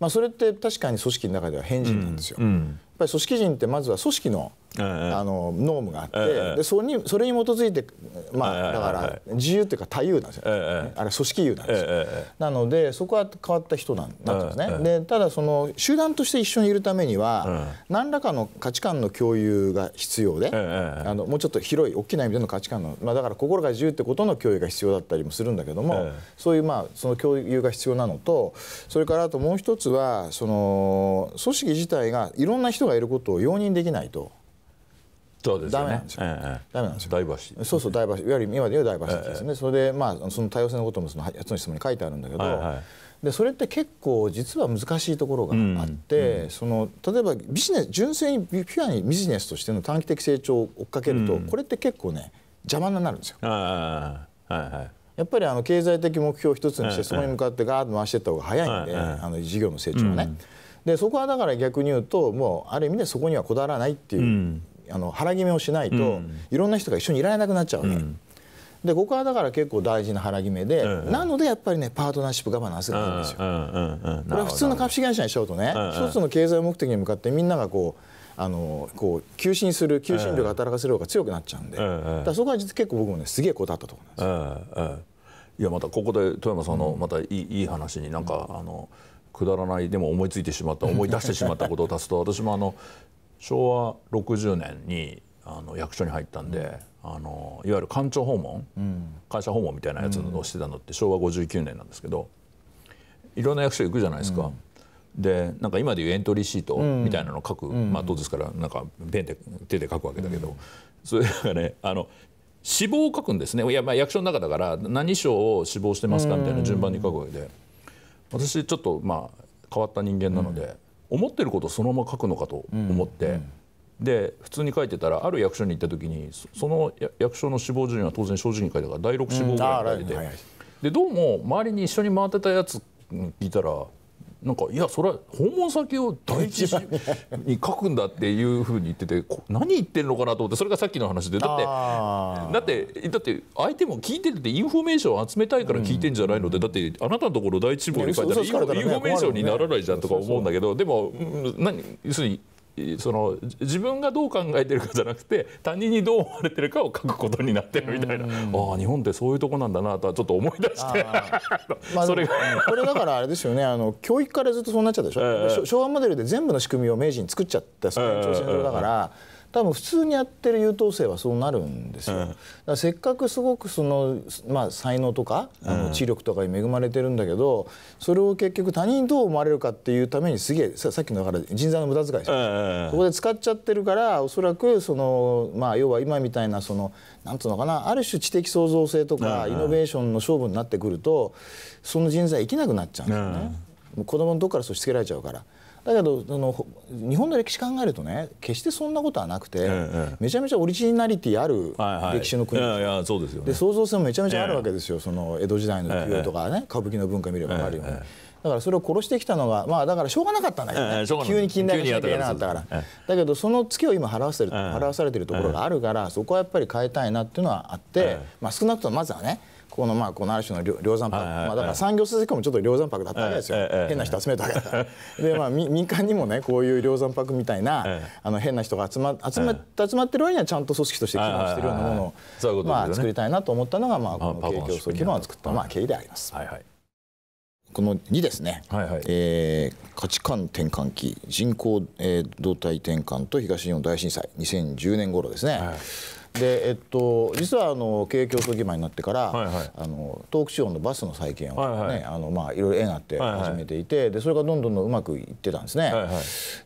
まあ、それって確かに組織の中では変人なんですよ、うんうん、やっぱり組織人ってまずは組織のあのノームがあって、でそれにそれに基づいて、まあ、だから自由というか多由なんですよ、あれ組織優なんですよ、なのでそこは変わった人なんなんですね、でただその集団として一緒にいるためには、何らかの価値観の共有が必要で、あのもうちょっと広い大きな意味での価値観の、まあ、だから心が自由ってことの共有が必要だったりもするんだけども、そういうまあその共有が必要なのとそれからあともう一つはその組織自体がいろんな人がいることを容認できないと。そうですね、ダメなんですよ、ええ、ダメなんですよダイバーシテそうそうダイバーシテいわゆる今で言うダイバーシティですね、ええ、それでまあその多様性のこともその8つの質問に書いてあるんだけど、はいはい、でそれって結構実は難しいところがあって、うん、その例えばビジネス純粋にピュアにビジネスとしての短期的成長を追っかけると、うん、これって結構ね邪魔になるんですよ。はいはいやっぱりあの経済的目標を一つにしてそこに向かってガーッと回していった方が早いんで、あの事業の成長はね、うん、でそこはだから逆に言うともうある意味でそこにはこだわらないっていうあの腹決めをしないと、いろんな人が一緒にいられなくなっちゃうわけ。でここはだから結構大事な腹決めで、うんなのでやっぱりねパートナーシップガバナンスがあるんですよ。うんうんうん、これは普通の株式会社にしようとね、うんうん、一つの経済目的に向かってみんながこうあのこう求心する求心力働かせる方が強くなっちゃうんで、うんだそこは実結構僕もねすげえこだったとこなんですよ。うんうん、いやまたここで富山さんのまたいい,、いい話になんかあのくだらないでも思いついてしまった思い出してしまったことを足すと私もあの昭和60年にあの役所に入ったんで、あのいわゆる官庁訪問、うん、会社訪問みたいなやつをしてたのって昭和59年なんですけどいろんな役所行くじゃないですか。うん、でなんか今でいうエントリーシートみたいなのを書く、うん、まあ、当ですからなんかペンで手で書くわけだけど、それがねあの死亡を書くんですねいや、まあ、役所の中だから何章を死亡してますかみたいな順番に書くわけで、私ちょっとまあ変わった人間なので。思ってることをそのまま書くのかと思って、で普通に書いてたらある役所に行った時にその役所の死亡順位は当然正直に書いたから第6死亡ぐらい書いてて、でどうも周りに一緒に回ってたやつ聞いたらなんかいやそれは訪問先を第一に書くんだっていうふうに言ってて何言ってるのかなと思ってそれがさっきの話でだってだってだって相手も聞いてるってインフォメーションを集めたいから聞いてんじゃないので、だってあなたのところ第一志望に書いたらインフォメーションにならないじゃんとか思うんだけどでも何要するにその自分がどう考えてるかじゃなくて他人にどう思われてるかを書くことになってるみたいな、ああ日本ってそういうとこなんだなとはちょっと思い出して まあ、それがこれだからあれですよねあの教育からずっとそうなっちゃったでしょ、えー、昭和モデルで全部の仕組みを明治に作っちゃったそ朝鮮だから。えー多分普通にやってる優等生はそうなるんですよ。うん、せっかくすごくその、まあ、才能とかあの知力とかに恵まれてるんだけど、それを結局他人にどう思われるかっていうためにすげえさっきのだから人材の無駄遣いし、うん、そこで使っちゃってるからおそらくその、まあ、要は今みたいなそのなんつうのかなある種知的創造性とか、イノベーションの勝負になってくるとその人材生きなくなっちゃうんですよね。子供のとこからそうしつけられちゃうから。だけどあの日本の歴史考えるとね決してそんなことはなくて、ええ、めちゃめちゃオリジナリティある歴史の国、はいはい、そうですよ、ね、で創造性もめちゃめちゃあるわけですよ、え、その江戸時代の企業とかね、歌舞伎の文化見ればあるよね。だからそれを殺してきたのがまあだからしょうがなかったんだけど、ねえ急に近代化しなきゃいけなかったから、えだけどその月を今払わせる、え払わされてるところがあるから、そこはやっぱり変えたいなっていうのはあって、まあ少なくともまずはねこのまあこのある種の量産パック、まあ、だから産業政策もちょっと量産パックだったわけですよ、変な人集めたわけだから。でまあ民間にもねこういう量産パックみたいな、あの変な人が集ま集ま集まってる割にはちゃんと組織として機能してるようなものを、ね、まあ、作りたいなと思ったのが、まあ、この経営競争機能を作った、まあ、経緯であります。はいはいこの2ですね、はいはい、えー、価値観転換期人口、えー、動態転換と東日本大震災2010年頃ですね、はいでえっと実はあの経営競争議場になってから、はいはい、あの東北地方のバスの再建をね、はいはい、あのまあいろいろ縁あって始めていて、はいはい、でそれがどんどんうまくいってたんですね。はいはい、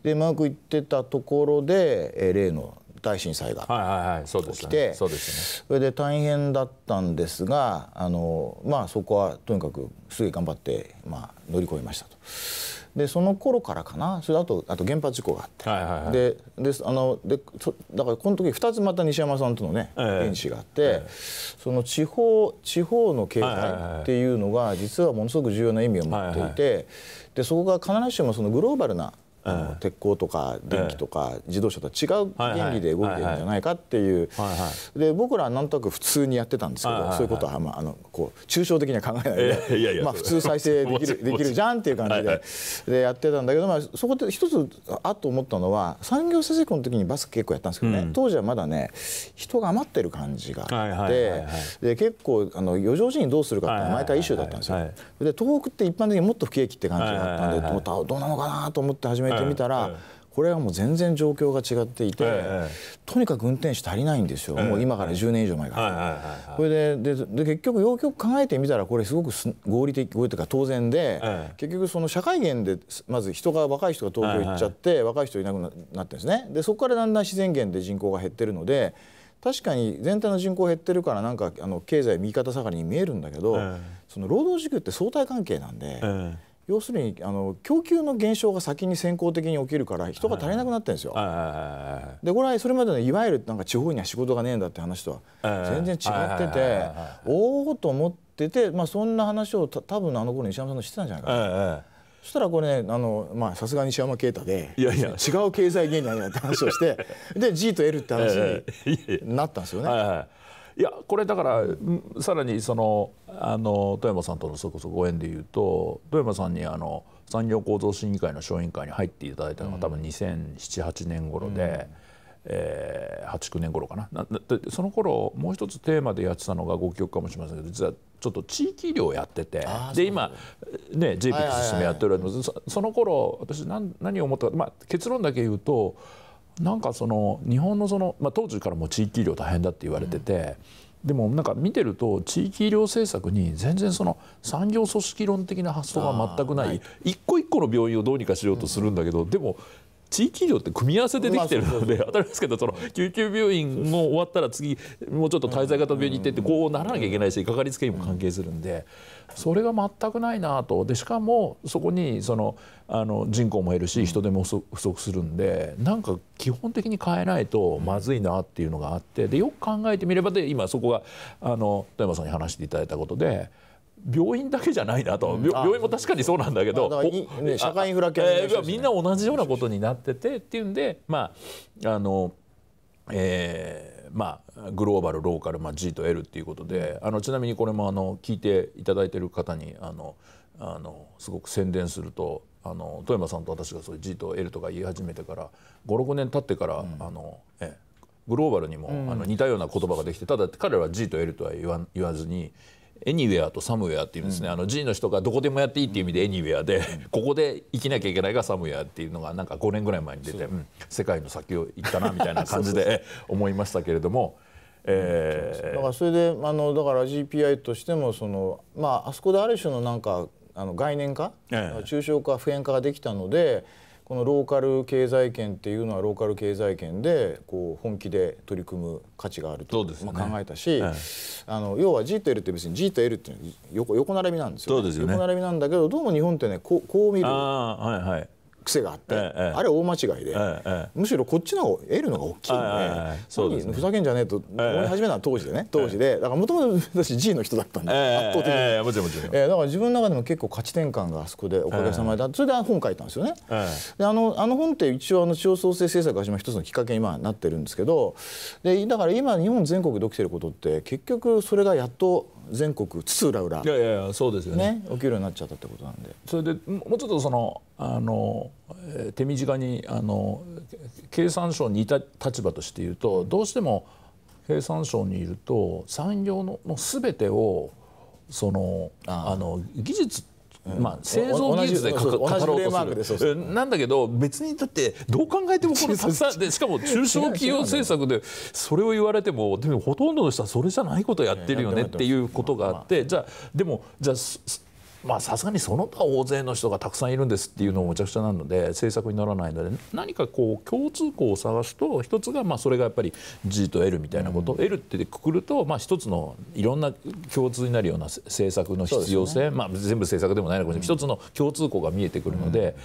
でうまくいってたところで、えー、例の大震災が起きてそれで大変だったんですがあの、まあ、そこはとにかくすぐ頑張って、まあ、乗り越えましたと。でその頃からかなそれあとあと原発事故があって、はいはいはい、でであのでだからこの時2つまた西山さんとのね現地があって、ええ、その地方地方の経済っていうのが実はものすごく重要な意味を持っていて、はいはいはい、でそこが必ずしもそのグローバルな鉄鋼とか電気とか自動車とは違う原理で動いてるんじゃないかっていうで僕らはなんとなく普通にやってたんですけどそういうことはまああのこう抽象的には考えないでまあ普通再生できるできるじゃんっていう感じででやってたんだけどまあそこで一つあっと思ったのは産業政策の時にバスケ結構やったんですけどね当時はまだね人が余ってる感じがあってで結構あの余剰人どうするかって毎回イシューだったんですよ。で東北って一般的にもっと不景気って感じがあったんでどうなのかなと思って始めめてみたら、これはもう全然状況が違っていて、とにかく運転手足りないんですよ、もう今から10年以上前から。これででで結局よくよく考えてみたらこれすごくす合理的合理うか当然で、結局その社会源でまず人が若い人が東京行っちゃって、若い人いなくななってんですね。でそこからだんだん自然源で人口が減ってるので確かに全体の人口減ってるからなんかあの経済右肩下がりに見えるんだけど、その労働時給って相対関係なんで。要するにあの供給の減少が先に先行的に起きるから人が足りなくなってるんですよ。でこれはそれまでのいわゆるなんか地方には仕事がねえんだって話とは全然違ってておおと思ってて、まあ、そんな話をた多分あの頃西山さんのってたんじゃないかな。そしたらこれねあのまあさすが西山啓太でいやいや違う経済原理なって話をしてで G と L って話になったんですよね。はいはいいやこれだからさらにそのあの富山さんとのそこそこご縁でいうと富山さんにあの産業構造審議会の小委員会に入っていただいたのが多分2007,8年頃で、うん、えー、89年頃かななその頃もう一つテーマでやってたのがご記憶かもしれませんけど実はちょっと地域医療をやっててで今ね JPIC 進めやってるわけです、その頃私何何を思ったか、まあ、結論だけ言うとなんかその日本のその、まあ、当時からも地域医療大変だって言われてて、うん、でもなんか見てると地域医療政策に全然その産業組織論的な発想が全くない、はい、一個一個の病院をどうにかしようとするんだけど、うん、でも地域医療って組み合わせでできてるので、当たり前ですけどその救急病院も終わったら次もうちょっと滞在型病院に行ってってこうならなきゃいけないしかかりつけ医も関係するんで。うんそれが全くないなとでしかもそこにそのあの人口も減るし人手も不足するんでなんか基本的に変えないとまずいなっていうのがあってでよく考えてみればで今そこがあの富山さんに話していただいたことで。病院だけじゃないなと、病院も確かにそうなんだけど、ね、社会インフラ系、ね、みんな同じようなことになっててっていうんでまああのえーまあ、グローバルローカル、まあ、G と L っていうことであのちなみにこれもあの聞いていただいてる方にあのあのすごく宣伝するとあの富山さんと私がそういう G と L とか言い始めてから56年経ってから、うん、あのえグローバルにも、あの似たような言葉ができてただ彼らは G と L とは言わずにエニウェアとサムウェアっていうんですね、うん、あの G の人がどこでもやっていいっていう意味でエニウェアで、うん、ここで生きなきゃいけないがサムウェアっていうのがなんか5年ぐらい前に出て、うん、世界の先を行ったなみたいな感じで 思いましたけれども。えー、だからそれであのだから GPI としてもその、まあ、あそこである種のなんかあの概念化、ええ、抽象化普遍化ができたのでこのローカル経済圏っていうのはローカル経済圏でこう本気で取り組む価値があると、まあ、考えたし、はい、あの要は G と L って別に G と L って横横並びなんですよ,、ねですよね、横並びなんだけどどうも日本ってねこうこう見る。あはいはい癖があって、あれ大間違いで、むしろこっちの得るのが大きいんで,、そうですふざけんじゃねえと思い始めたの当時でね当時でだからもともと私 G の人だったんで、圧倒的に、ええだから自分の中でも結構価値転換があそこでおかげさまで、それで本書いたんですよね、であのあの本って一応あの地方創生政策が始まる一つのきっかけに今なってるんですけどでだから今日本全国で起きてることって結局それがやっと全国津々浦々いやいやそうですよね、ね、起きるようになっちゃったってことなんでそれでもうちょっとそのあの手短にあの経産省にいた立場として言うとどうしても経産省にいると産業のもう全てをそのあの技術まあ、製造技術でかかろうとするなんだけど別にだってどう考えてもこれたくさん でしかも中小企業政策でそれを言われてもでもほとんどの人はそれじゃないことをやってるよねっていうことがあってじゃあでもじゃあまあさすがにその他大勢の人がたくさんいるんですっていうのもむちゃくちゃなので政策にならないので何かこう共通項を探すと一つがまあそれがやっぱり G と L みたいなこと、うん、L ってくくるとまあ一つのいろんな共通になるような政策の必要性、ね、まあ全部政策でもないのかもしれない、一つの共通項が見えてくるので、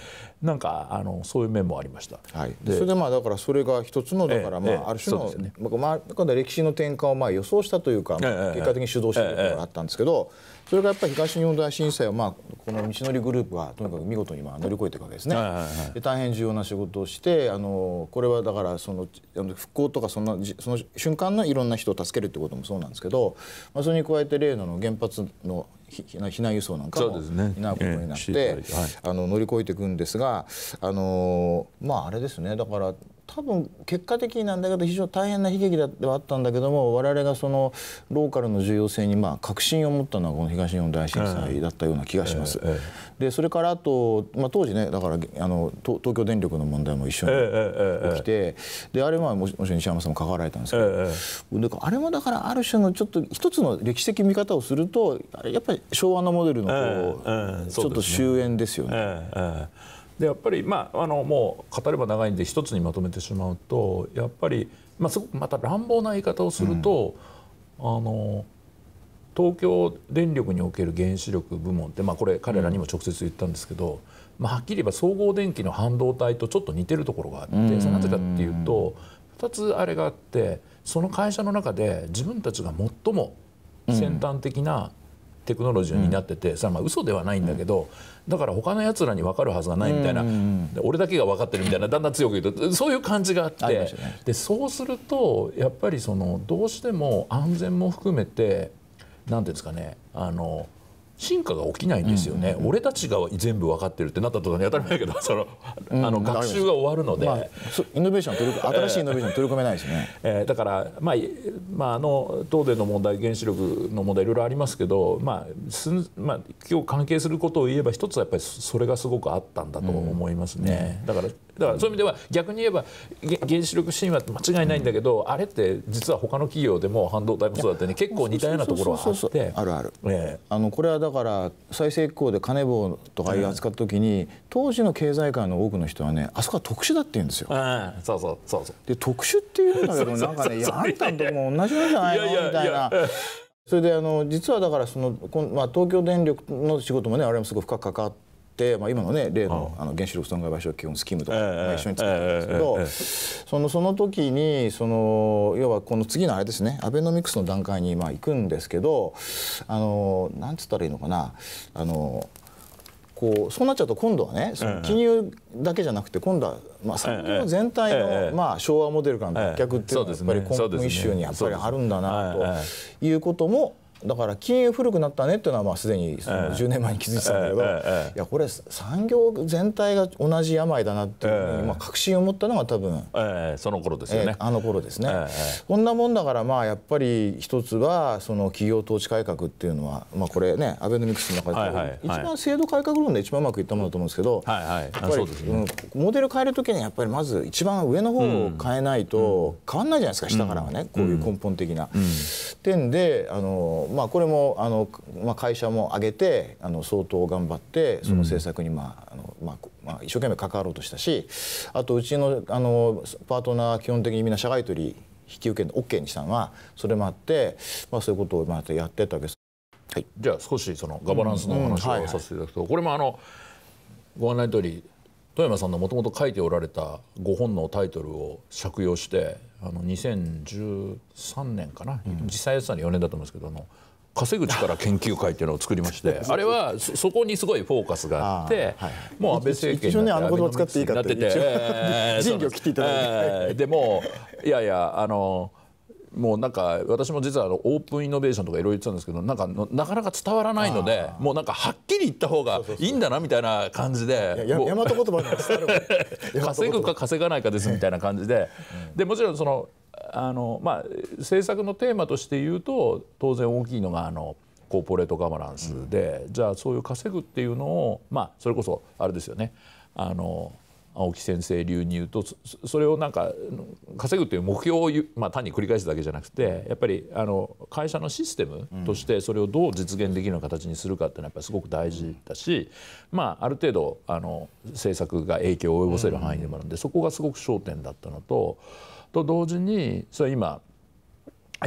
うん、なんかあのそういう面もありました。はい、でそれでまあだからそれが一つのだからまあある種の、まあ、まあ、歴史の転換をまあ予想したというか、結果的に主導したところがあったんですけど。えええそれがやっぱり東日本大震災を、まあ、この道のりグループはとにかく見事にまあ乗り越えていくわけですね、はいはいはい、大変重要な仕事をしてあのこれはだからその復興とかそのその瞬間のいろんな人を助けるってこともそうなんですけど、まあ、それに加えて例の原発の避難輸送なんかも担うことになって、ねえーはい、あの乗り越えていくんですがあのまああれですねだから多分結果的になんだけど非常に大変な悲劇ではあったんだけども我々がそのローカルの重要性にまあ確信を持ったのはこの東日本大震災だったような気がします。ええ、でそれからあと、まあ、当時ねだからあの東京電力の問題も一緒に起きて、え、であれはもしもし西山さんも関わられたんですけど、であれもだからある種のちょっと一つの歴史的見方をするとやっぱり昭和のモデルのこう、ちょっと終焉ですよね。ええでやっぱり、まあ、あのもう語れば長いんで一つにまとめてしまうとやっぱり、まあ、すごくまた乱暴な言い方をすると、うん、あの東京電力における原子力部門って、まあ、これ彼らにも直接言ったんですけど、うん、まあ、はっきり言えば総合電気の半導体とちょっと似てるところがあって、うん、そなぜかっていうと2つあれがあってその会社の中で自分たちが最も先端的な、テクノロジーになってて、うん、それはまあ嘘ではないんだけど、だから他のやつらに分かるはずがないみたいな、俺だけが分かってるみたいなだんだん強く言うとそういう感じがあって、でそうするとやっぱりそのどうしても安全も含めて何ていうんですかねあの進化が起きないんですよね、うんうんうん、俺たちが全部分かってるってなった途端に当たり前だけど その、うん、あの学習が終わるので、まあ、イノベーション取り新しいイノベーション取り込めないですね、えー、だから、まあまあ、あの東電の問題原子力の問題いろいろありますけど、まあすまあ、今日関係することを言えば一つはやっぱりそれがすごくあったんだと思いますね。うん、だからだからそういう意味では逆に言えば原子力神話って間違いないんだけど、あれって実は他の企業でも半導体もそうだった結構似たようなところはあってあるある、えー、あのこれはだから再生機構で金棒とか扱った時に、当時の経済界の多くの人はねあそこは特殊だって言うんですよ、えそうそうそうそうで特殊っていうんだけど なんかねいやあんたんとも同じなんじゃないのみたいな。それであの実はだからその、こん、まあ、東京電力の仕事もねあれもすごく深く関わって、まあ、今のね例のあの原子力損害賠償基本スキームとか、まあ、一緒に作ったんですけど、そのその時にその要はこの次のあれですねアベノミクスの段階にまあ行くんですけどあのなんつったらいいのかなあのこうそうなっちゃうと今度はねその金融だけじゃなくて今度はまあ産業全体のまあ昭和モデルからの脱却っていうのがやっぱり今後一周にやっぱりあるんだなということもだから金融古くなったねっていうのはまあすでにその10年前に気づいてたんだけど、いやこれ産業全体が同じ病だなっていうまあ確信を持ったのが多分、ええ、その頃ですね、あの頃ですね、こんなもんだからまあやっぱり一つはその企業統治改革っていうのは、まあ、これねアベノミクスの中で、一番制度改革論で一番うまくいったものだと思うんですけど、うん、モデル変える時にやっぱりまず一番上の方を変えないと変わんないじゃないですか、下からはねこういう根本的な、点であのまあ、これもあの、まあ、会社も上げてあの相当頑張ってその政策に、まああのまあ一生懸命関わろうとしたしあとうちのあのパートナー基本的にみんな社外取り引き受けの OK にしたのはそれもあって、まあ、そういうことをまたやってたわけです。はい、じゃあ少しそのガバナンスの話をさせていただくと、これもあのご案内の通り富山さんのもともと書いておられたご本のタイトルを借用してあの2013年かな、うん、実際やってたのは4年だと思うんですけどあの稼口から研究会っていうのを作りまして あれはそこにすごいフォーカスがあって、はい、もう安倍政権になって、ね、あの使っていいかってて、え 人を切っていただいて、でもいやいやあのもうなんか私も実はあのオープンイノベーションとかいろいろ言ってたんですけどなんかなかなか伝わらないのでもうなんかはっきり言った方がいいんだなみたいな感じで 稼ぐか稼がないかですみたいな感じで、うん、でもちろんそのあの、まあ、政策のテーマとして言うと当然大きいのがあのコーポレートガバナンスで、うん、じゃあそういう稼ぐっていうのを、まあ、それこそあれですよねあの青木先生流に言うとそれをなんか稼ぐという目標を、まあ、単に繰り返すだけじゃなくてやっぱりあの会社のシステムとしてそれをどう実現できるような形にするかっていうのはやっぱすごく大事だし、まあ、ある程度あの政策が影響を及ぼせる範囲でもあるんで、そこがすごく焦点だったのとと同時にそれは今、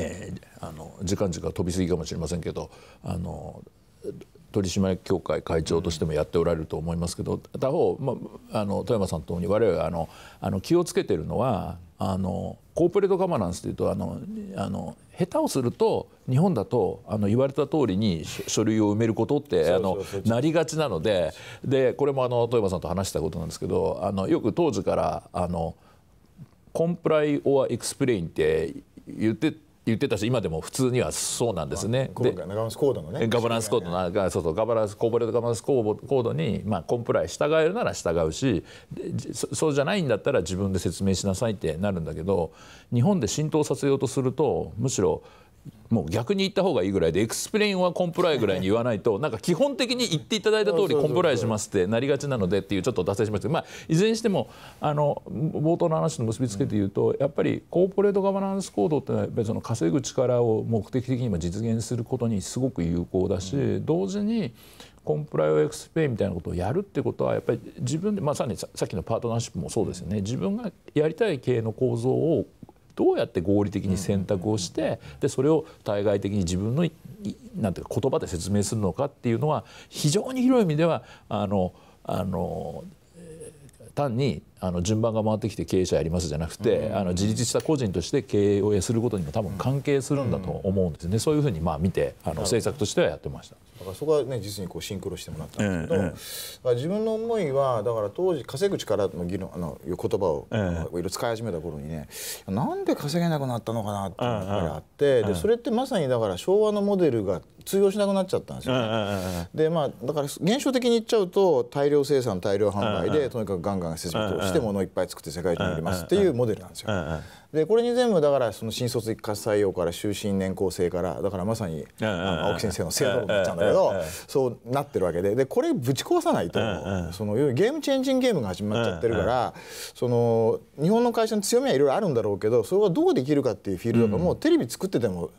えー、あの時間軸が飛び過ぎかもしれませんけどあの取締協会会長としてもやっておられると思いますけど、他方、まあ、あの富山さんともに我々あのあの気をつけてるのはあのコーポレートガバナンスというとあのあの下手をすると日本だとあの言われた通りに書類を埋めることってあのなりがちなのででこれもあの富山さんと話したことなんですけどあのよく当時からあのコンプライ・オア・エクスプレインって言って言ってたし今でも普通にはそうなんですね。ガバナンスコードのね。ガバナンスコードの、そうそうガバナンスコーポレートガバナンスコードにまあコンプライ従えるなら従うし、そうじゃないんだったら自分で説明しなさいってなるんだけど、日本で浸透させようとするとむしろもう逆に言った方がいいぐらいでエクスプレインはコンプライぐらいに言わないとなんか基本的に言っていただいた通りコンプライしますってなりがちなのでっていうちょっと脱線しましたまあいずれにしてもあの冒頭の話と結びつけて言うとやっぱりコーポレートガバナンス行動ってのはやっぱりその稼ぐ力を目的的に実現することにすごく有効だし同時にコンプライをエクスプレインみたいなことをやるってことはやっぱり自分でまあ、さにさっきのパートナーシップもそうですよね自分がやりたい経営の構造をどうやって合理的に選択をしてでそれを対外的に自分のなんていうか言葉で説明するのかっていうのは非常に広い意味ではあのあの単にあの順番が回ってきて経営者やりますじゃなくて、あの自立した個人として経営をすることにも多分関係するんだと思うんですね、そういうふうにまあ見てあの政策としてはやってました。だからそこはね実にこうシンクロしてもらったんですけど、ええ、自分の思いはだから当時稼ぐ力の議論あの言葉を、いろいろ使い始めた頃にねなんで稼げなくなったのかなっていうのがあって、でそれってまさにだから昭和のモデルが通用しなくなっちゃったんですよね。でまあだから現象的に言っちゃうと大量生産大量販売でとにかくガンガン設備として物をいっぱい作って世界中に売りますっていうモデルなんですよ。でこれに全部だからその新卒一括採用から終身年功制からだからまさに青木先生の制度になっちゃうんだけどそうなってるわけででこれぶち壊さないとそのゲームチェンジングゲームが始まっちゃってるからその日本の会社の強みはいろいろあるんだろうけどそれはどうできるかっていうフィールドがもうテレビ作ってても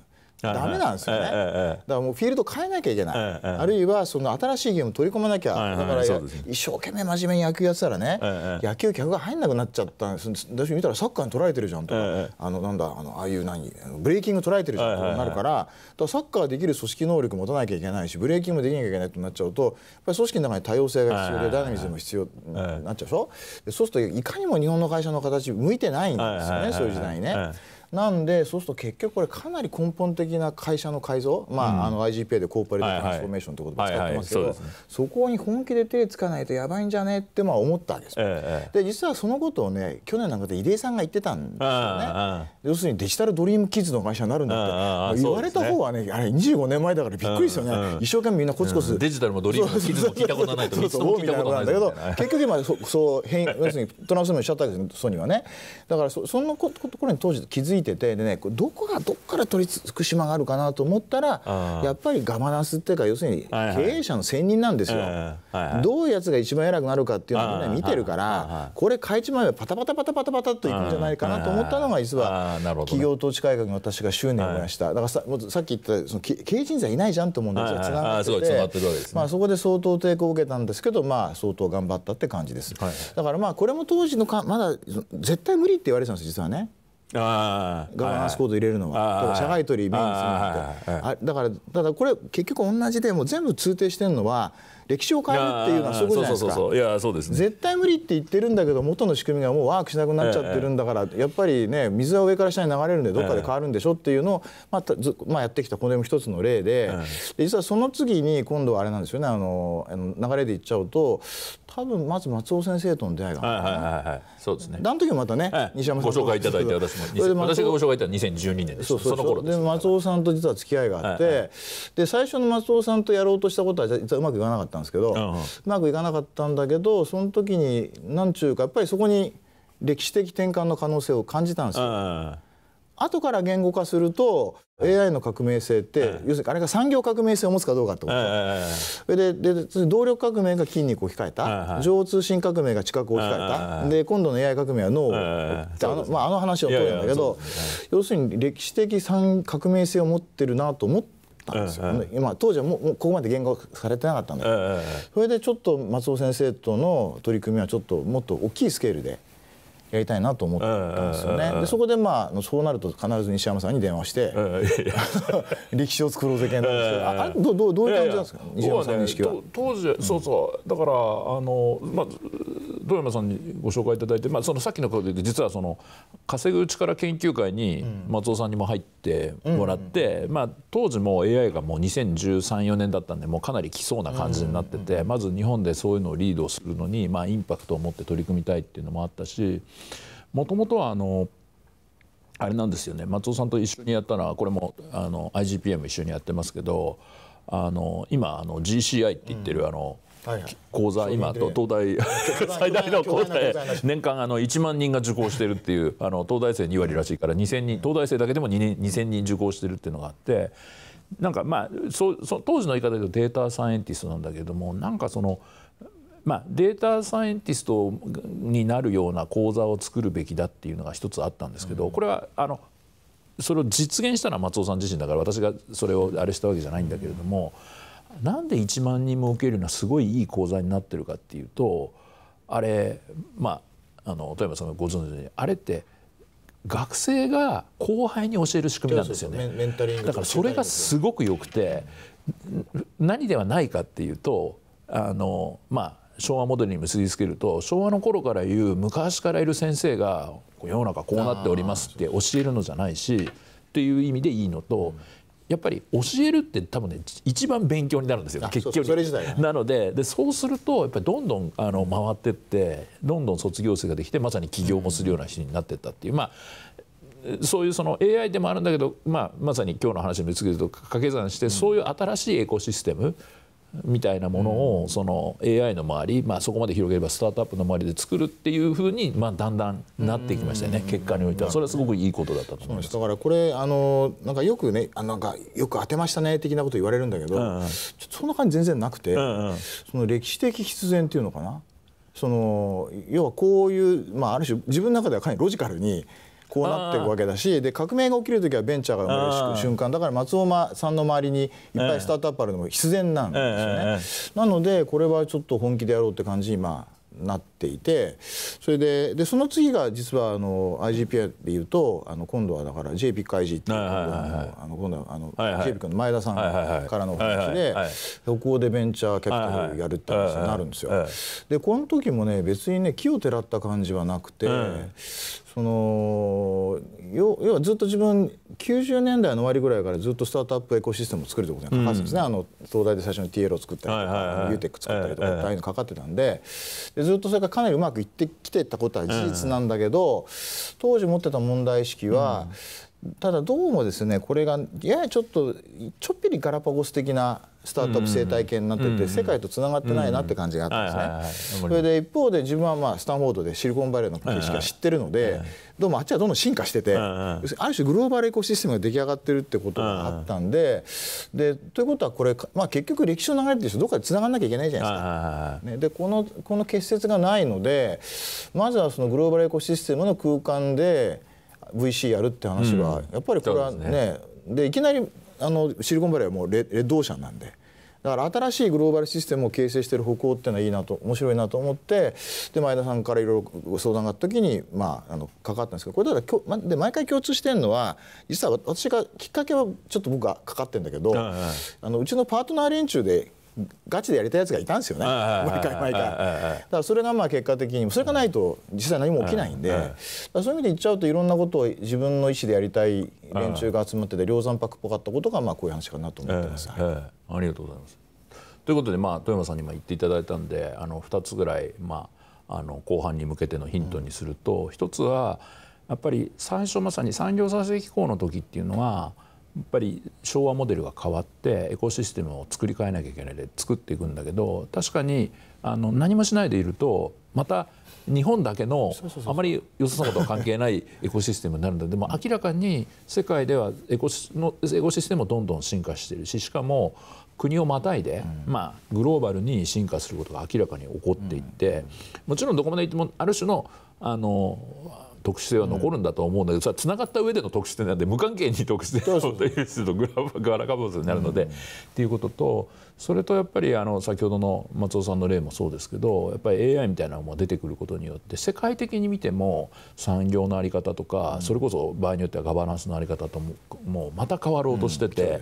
ダメなんですよね、はいはいだからもうフィールド変えなきゃいけない、はいはい、あるいはその新しいゲーム取り込まなきゃ、はいはい、だから、一生懸命真面目に野球やってたらね、はいはい、野球客が入んなくなっちゃったんです私見たらサッカーに取られてるじゃんとか、はいはい、あのなんだあのああいう何ブレーキング取られてるじゃんとかなるから,、だからサッカーできる組織能力持たなきゃいけないしブレーキングもできなきゃいけないとなっちゃうとやっぱり組織の中に多様性が必要でダイナミズムも必要になっちゃうでしょそうするといかにも日本の会社の形向いてないんですよね、そういう時代ね。なんでそうすると結局これかなり根本的な会社の改造、まあ、あの IGPA でコーポレートトランスフォーメーションって言葉使ってますけどそこに本気で手をつかないとやばいんじゃねってまあ思ったわけですよ。で実はそのことをね去年なんかで入江さんが言ってたんですよね。要するにデジタルドリームキッズの会社になるんだって言われた方はねあれ25年前だからびっくりですよね一生懸命みんなコツコツデジタルもドリームキッズも聞いたことないと3つも聞いたことなんだけど結局今そう変要するにトランスフォーメーションしちゃったわけですソニーはね。だからそそのところに当時気づいいててで、ね、どこがどこから取りつく島があるかなと思ったらやっぱりガバナンスっていうか要するに経営者の専任なんですよ。どういうやつが一番偉くなるかっていうのを、な見てるからこれ買いちまえばパタパタパタパタパタといくんじゃないかなと思ったのが実は企業統治改革に私が執念を燃やした。だからささっき言ったその経営人材いないじゃんと思うんですよ。つながってて、ね、まあそこで相当抵抗を受けたんですけどまあ相当頑張ったって感じです。はい、だからまあこれも当時のかまだ絶対無理って言われてたんです実はね。ガバナンスコード入れるのは社外取りメインにするのってだからただこれ結局同じでもう全部通底してるのは歴史を変えるっていうのはそういことじゃないですかそうそうそういやそうです、ね、絶対無理って言ってるんだけど元の仕組みがもうワークしなくなっちゃってるんだから、やっぱりね水は上から下に流れるんでどっかで変わるんでしょっていうのを、またずまあ、やってきたこれも一つの例で,、で実はその次に今度はあれなんですよねあのあの流れでいっちゃうと多分まず松尾先生との出会いがある、ね、はいはいはい、そうですね。あの時もまたね、はい、西山さんご紹介いただいて私もそれで私がご紹介いたのは2012年です。そうそうその頃で松尾さんと実は付き合いがあって、はいはい、で最初の松尾さんとやろうとしたことは実はうまくいかなかったですけど、うん、うまくいかなかったんだけどその時に何ちゅうかやっぱりそこに歴史的転換の可能性を感じたんですよ。うん後から言語化すると AI の革命性って、要するにあれが産業革命性を持つかどうかってこと、でで動力革命が筋肉を控えた、情通信革命が知覚を控えた、で今度の AI 革命は脳を、あのまあ、あの話を通るんだけど要するに歴史的革命性を持ってるなと思ってったんですよ、今当時はもうここまで言語化されてなかったんで、それでちょっと松尾先生との取り組みはちょっともっと大きいスケールでやりたいなと思ったんですよね。でそこでまあそうなると必ず西山さんに電話して、歴史を作ろうぜ系なんですけど、どどういう感じなんですか西山さんの意識は。当時そうそうだからあのまあ富山さんにご紹介いただいて、まあ、そのさっきのことで実はその稼ぐ力研究会に松尾さんにも入ってもらって、まあ、当時も AI がもう20134年だったんでもうかなり来そうな感じになってて、まず日本でそういうのをリードするのに、まあ、インパクトを持って取り組みたいっていうのもあったしもともとはあのあれなんですよね松尾さんと一緒にやったのはこれもあの IGPM 一緒にやってますけどあの今あの GCI って言ってる、あの、はい講座今東大 最大の講座で年間あの1万人が受講してるっていうあの東大生2割らしいから2000人東大生だけでも2000人受講してるっていうのがあってなんかまあそそ当時の言い方で言うとデータサイエンティストなんだけどもなんかその。まあ、データサイエンティストになるような講座を作るべきだっていうのが一つあったんですけど、これはあのそれを実現したのは松尾さん自身だから私がそれをあれしたわけじゃないんだけれども、うなんで1万人も受けるようなすごいいい講座になってるかっていうとあれまああの富山さんがご存知のようにあれって学生が後輩に教える仕組みなんですよねだからそれがすごくよくて何ではないかっていうとあのまあ昭和モデルに結びつけると昭和の頃から言う昔からいる先生が世の中こうなっておりますって教えるのじゃないしっていう意味でいいのと、やっぱり教えるって多分ね一番勉強になるんですよ結局なのででそうするとやっぱりどんどんあの回ってってどんどん卒業生ができてまさに起業もするような人になってったっていう、まあそういうその AI でもあるんだけど、まあ、まさに今日の話に結びつけると掛け算して、そういう新しいエコシステム、うんみたいなものをその AI の周り、まあ、そこまで広げればスタートアップの周りで作るっていうふうに、まあ、だんだんなってきましたよね結果においてはそれはすごくいいことだったと思いますだからこれあのなんかよくねあなんかよく当てましたね的なこと言われるんだけど、うんうん、そんな感じ全然なくて、うんうん、その歴史的必然っていうのかなその要はこういう、まあ、ある種自分の中ではかなりロジカルにこうなっていくわけだしで革命が起きる時はベンチャーが生まれる瞬間だから松尾さんの周りにいっぱいスタートアップあるのも必然なんですよね。なのでこれはちょっと本気でやろうって感じになって。ていてそれででその次が実はあの IGPI でいうとあの今度はだから JPIG っていうあの今度はあの JPIC の前田さんからのお話で北欧でベンチャーキャピタルをやるって話になるんですよ。でこの時もね別にね木をてらった感じはなくて、その要はずっと自分90年代の終わりぐらいからずっとスタートアップエコシステムを作るってことにかかってたんですね、うん、あの東大で最初に TL を作ったりとか、はいはいはい、UTEC 作ったりとかってああいうのかかってたんででずっとそれがかなりうまくいってきてたことは事実なんだけど、当時持ってた問題意識は、ただどうもですねこれがややちょっとちょっぴりガラパゴス的なスタートアップ生態系になってて世界とつながってないなって感じがあったんですね。それで一方で自分はまあスタンフォードでシリコンバレーの景色は知ってるのでどうもあっちはどんどん進化しててある種グローバルエコシステムが出来上がってるってことがあったんででということはこれまあ結局歴史の流れってどっかでつながんなきゃいけないじゃないですか。ね、でこのこの結節がないのでまずはそのグローバルエコシステムの空間で VC やるって話はやっぱりこれはねでいきなりあのシリコンバレーはもうレレッドオーシャンなんで。だから新しいグローバルシステムを形成している歩行っていうのはいいなと面白いなと思ってで前田さんからいろいろご相談があった時に、まあ、あのかかったんですけどこれだからきょで毎回共通してるのは実は私がきっかけはちょっと僕がかかってるんだけどあのうちのパートナー連中でガチでやりたいやつがいたんですよね毎回毎回だからそれがまあ結果的にそれがないと実際何も起きないんでそういう意味で言っちゃうといろんなことを自分の意思でやりたい連中が集まってて量産パックっぽかったことがまあこういう話かなと思ってます、はい、ありがとうございますということでまあ富山さんにも言っていただいたんであの2つぐらいまああの後半に向けてのヒントにすると、うん、1つはやっぱり最初まさに産業再生機構の時っていうのは、うんっぱり昭和モデルが変わってエコシステムを作り変えなきゃいけないで作っていくんだけど確かにあの何もしないでいるとまた日本だけのあまりよそことは関係ない エコシステムになるんだでも明らかに世界ではエコのエコシステムもどんどん進化してるししかも国をまたいで、うん、まあ、グローバルに進化することが明らかに起こっていって、うん、もちろんどこまでいってもある種のあの特殊性は残るんだと思うんだけど、それはつながった上での特殊性なんで無関係に特殊性をとするとグラガラカボスになるので、っていうこととそれとやっぱりあの先ほどの松尾さんの例もそうですけどやっぱり AI みたいなのも出てくることによって世界的に見ても産業の在り方とか、それこそ場合によってはガバナンスの在り方とももうまた変わろうとしてて、やっ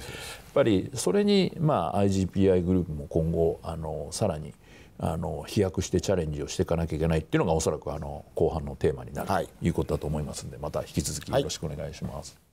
ぱりそれに、まあ、IGPI グループも今後あのさらにあの飛躍してチャレンジをしていかなきゃいけないっていうのがおそらくあの後半のテーマになる、ということだと思いますのでまた引き続きよろしくお願いします。はい